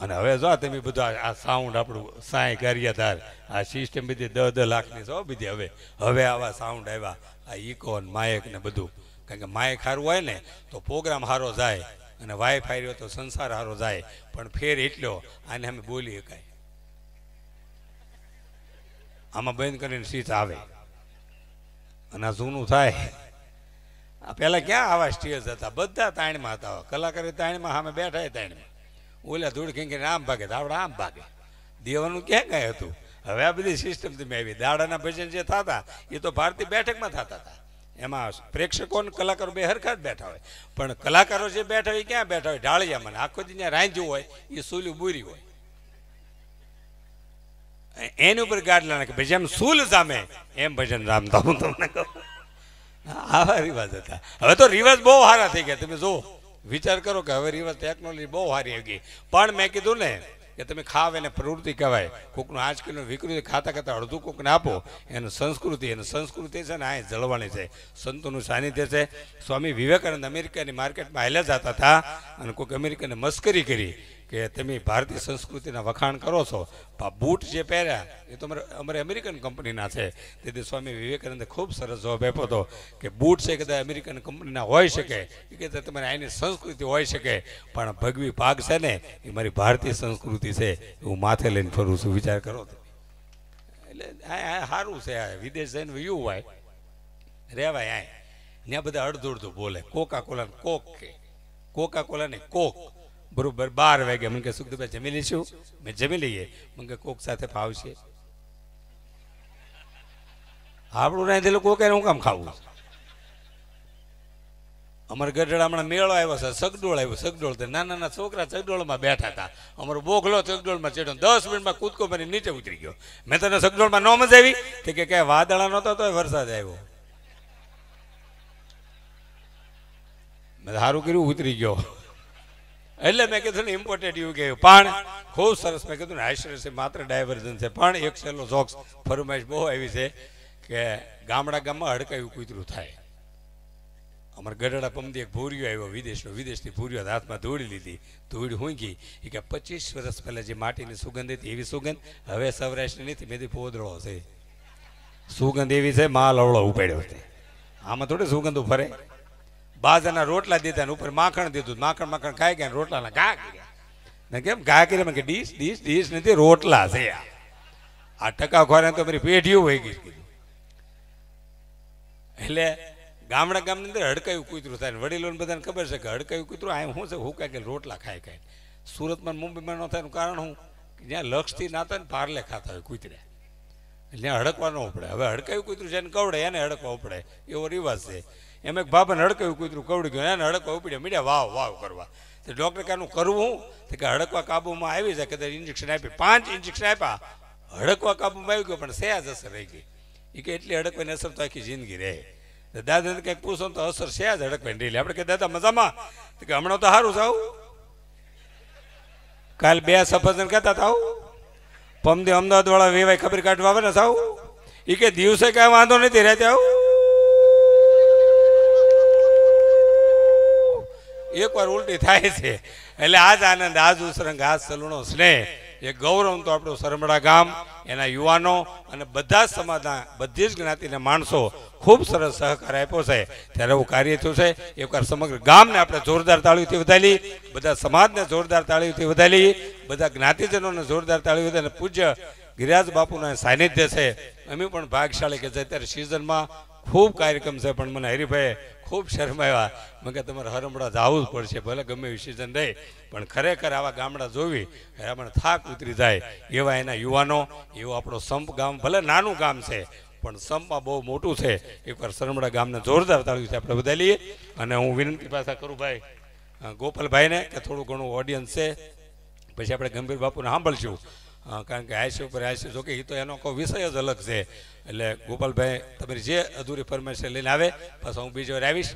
Speaker 1: અને હવે જો તમે બધા આ સાઉન્ડ આપણું સાંય ગારિયાધાર આ સિસ્ટમ બીજી દહ દહ લાખની છો બીજી હવે હવે આવા સાઉન્ડ આવ્યા આ ઇકોન માયક ને બધું કારણ કે માયક સારું હોય ને તો પ્રોગ્રામ સારો જાય અને વાઈફાઈ રહ્યો તો સંસાર સારો જાય પણ ફેર એટલો આને અમે બોલી શકાય આમાં બંધ કરીને સીટ આવે અને આ જૂનું થાય આ પહેલાં ક્યાં આવા સ્ટેજ હતા બધા તાણમાં હતા કલાકારી તાણમાં સામે બેઠા તાણમાં ઓલા ધૂળ ખીંકીને આમ ભાગે ધાવડા આમ ભાગે દેવાનું ક્યાં કાંઈ હતું હવે આ બધી સિસ્ટમ તમે આવી દાડાના ભજન જે થતા એ તો ભારતીય બેઠકમાં થતા હતા એમાં પ્રેક્ષકો કલાકારો બે હરખા જ બેઠા હોય પણ કલાકારો જે બેઠા હોય ક્યાં બેઠા હોય મને આખો દી રાંધ્યું હોય એ સૂલું બુરી હોય એની ઉપર ગાડલા નાખે ભાઈ જેમ સૂલ સામે એમ ભજન રામતા હું તમને કહું આવા રિવાજ હતા હવે તો રિવાજ બહુ સારા થઈ ગયા તમે જોવો વિચાર કરો કે હવે રિવર્સ ટેકનોલોજી બહુ સારી ગઈ પણ મેં કીધું ને કે તમે ખાવ એને પ્રવૃત્તિ કહેવાય કોકનું આજકીનું વિકૃતિ ખાતા ખાતા અડધું કોકને આપો એનું સંસ્કૃતિ એનું સંસ્કૃતિ છે ને આ જળવાની છે સંતોનું સાનિધ્ય છે સ્વામી વિવેકાનંદ અમેરિકાની માર્કેટમાં હાલ્યા જતા હતા અને કોઈક અમેરિકાને મસ્કરી કરી કે તમે ભારતીય સંસ્કૃતિના વખાણ કરો છો બૂટ જે પહેર્યા એ તો અમારે અમેરિકન કંપનીના છે તેથી સ્વામી વિવેકાનંદે ખૂબ સરસ જવાબ આપ્યો હતો કે બૂટ છે કદાચ અમેરિકન કંપનીના હોઈ શકે એ કદાચ તમારે આની સંસ્કૃતિ હોઈ શકે પણ ભગવી ભાગ છે ને એ મારી ભારતીય સંસ્કૃતિ છે હું માથે લઈને ફરું છું વિચાર કરો એટલે આ સારું છે આ વિદેશ જઈને વ્યૂ હોય રહેવાય આ ત્યાં બધા અડધું અડધું બોલે કોકા કોલા કોક કે કોકા કોલા ને કોક બરોબર બાર વાગે મને કે સુખદભાઈ જમી લઈશું મેં જમી લઈએ મને કે કોક સાથે ફાવશે આપણું રાંધેલું કોકે હું કામ ખાવું અમારા ગઢડા હમણાં મેળો આવ્યો છે સગડોળ આવ્યો સગડોળ નાના નાના છોકરા સગડોળમાં બેઠા હતા અમારો બોખલો સગડોળમાં ચેડો દસ મિનિટમાં કૂદકો મારી નીચે ઉતરી ગયો મેં તને સગડોળમાં ન આવી તે કે ક્યાંય વાદળા નહોતો તો વરસાદ આવ્યો મેં સારું કર્યું ઉતરી ગયો એટલે મેં કીધું ને ઇમ્પોર્ટેડ યુ કહ્યું પણ ખૂબ સરસ મેં કીધું ને આશ્ચર્ય છે માત્ર ડાયવર્ઝન છે પણ એક સેલો જોક્સ ફરમાઈશ બહુ આવી છે કે ગામડા ગામમાં હડકાયું કૂતરું થાય અમારે ગઢડા પમદી એક ભૂર્યો આવ્યો વિદેશનો વિદેશથી ભૂરિયો હાથમાં ધૂળી લીધી ધૂળ હુંગી એ કે પચીસ વર્ષ પહેલાં જે માટીની સુગંધ હતી એવી સુગંધ હવે સૌરાષ્ટ્રની નથી મેં પોદળો છે સુગંધ એવી છે માલ અવળો ઉપાડ્યો છે આમાં થોડી સુગંધ ફરે બાજરાના રોટલા દીધા ને ઉપર માખણ દીધું માખણ માખણ ખાઈ ગયા રોટલાના ઘા કર્યા ને કેમ ઘા કર્યા કે ડીશ ડીશ ડીશ નથી રોટલા છે આ ટકાખોરા તો મારી પેઢીઓ વહી ગઈ એટલે ગામડા ગામની અંદર હડકાયું કૂતરું થાય વડીલોને બધાને ખબર છે કે હડકાયું કૂતરું આ શું છે હું કાંઈ કે રોટલા ખાય ખાય સુરતમાં મુંબઈમાં ન થાય કારણ હું જ્યાં લક્ષથી નાતા ને પારલે ખાતા હોય કૂતર્યા એટલે હડકવાનું ઉપડે હવે હડકાયું કૂતરું છે એને કવડે એને હડકવા પડે એવો રિવાજ છે એમ એક બાપાને હડકાયું કૂતરું કવડી ગયું એને હડકવા ઉપડ્યા મીડિયા વાવ વાવ કરવા તો ડૉક્ટર કાનું કરવું તો કે હડકવા કાબુમાં આવી જાય કદાચ ઇન્જેક્શન આપી પાંચ ઇન્જેક્શન આપ્યા હડકવા કાબુમાં આવી ગયો પણ જ અસર રહી ગઈ એ કે એટલી હડકવાની અસર તો આખી જિંદગી રહે દાદાને કંઈક પૂછો તો અસર સહેજ હડકવાની રહેલી આપણે કે દાદા મજામાં તો કે હમણાં તો સારું થાવ કાલ બે સફરજન કહેતા તા આવું પમદી વાળા વેવાય ખબર કાઢવા આવે ને સાવ એ કે દિવસે કઈ વાંધો નથી રહેતે આવું એકવાર ઉલટી થાય છે એટલે આજ આનંદ આજ ઉસરંગ આજ સલુણો સ્નેહ એ ગૌરવ તો આપણું સરમડા ગામ એના યુવાનો અને બધા જ સમાજના બધી જ જ્ઞાતિના માણસો ખૂબ સરસ સહકાર આપ્યો છે ત્યારે એવું કાર્ય થયું છે એકવાર સમગ્ર ગામને આપણે જોરદાર તાળીઓથી વધારી બધા સમાજને જોરદાર તાળીઓથી વધારી બધા જ્ઞાતિજનોને જોરદાર તાળીઓ અને પૂજ્ય ગિરિરાજ બાપુના સાનિધ્ય છે અમે પણ ભાગશાળી કે છે અત્યારે સિઝનમાં ખૂબ કાર્યક્રમ છે પણ મને હરિભાઈ ખૂબ શરમાયા મગર તમારે હરમડા જવું જ પડશે ભલે ગમે એવી સિઝન રહે પણ ખરેખર આવા ગામડા જોવી આપણે થાક ઉતરી જાય એવા એના યુવાનો એવો આપણો સંપ ગામ ભલે નાનું ગામ છે પણ સંપમાં બહુ મોટું છે એકવાર સરમડા ગામને જોરદાર તાળ્યું છે આપણે બધા લઈએ અને હું વિનંતી પાછા કરું ભાઈ ગોપાલભાઈને કે થોડું ઘણું ઓડિયન્સ છે પછી આપણે ગંભીર બાપુને સાંભળશું કારણ કે આઈસી ઉપર આઈસી જોકે એ તો એનો કોઈ વિષય જ અલગ છે એટલે ગોપાલભાઈ તમારી જે અધૂરી ફરમાઈશ લઈને આવે પછી હું બીજો આવીશ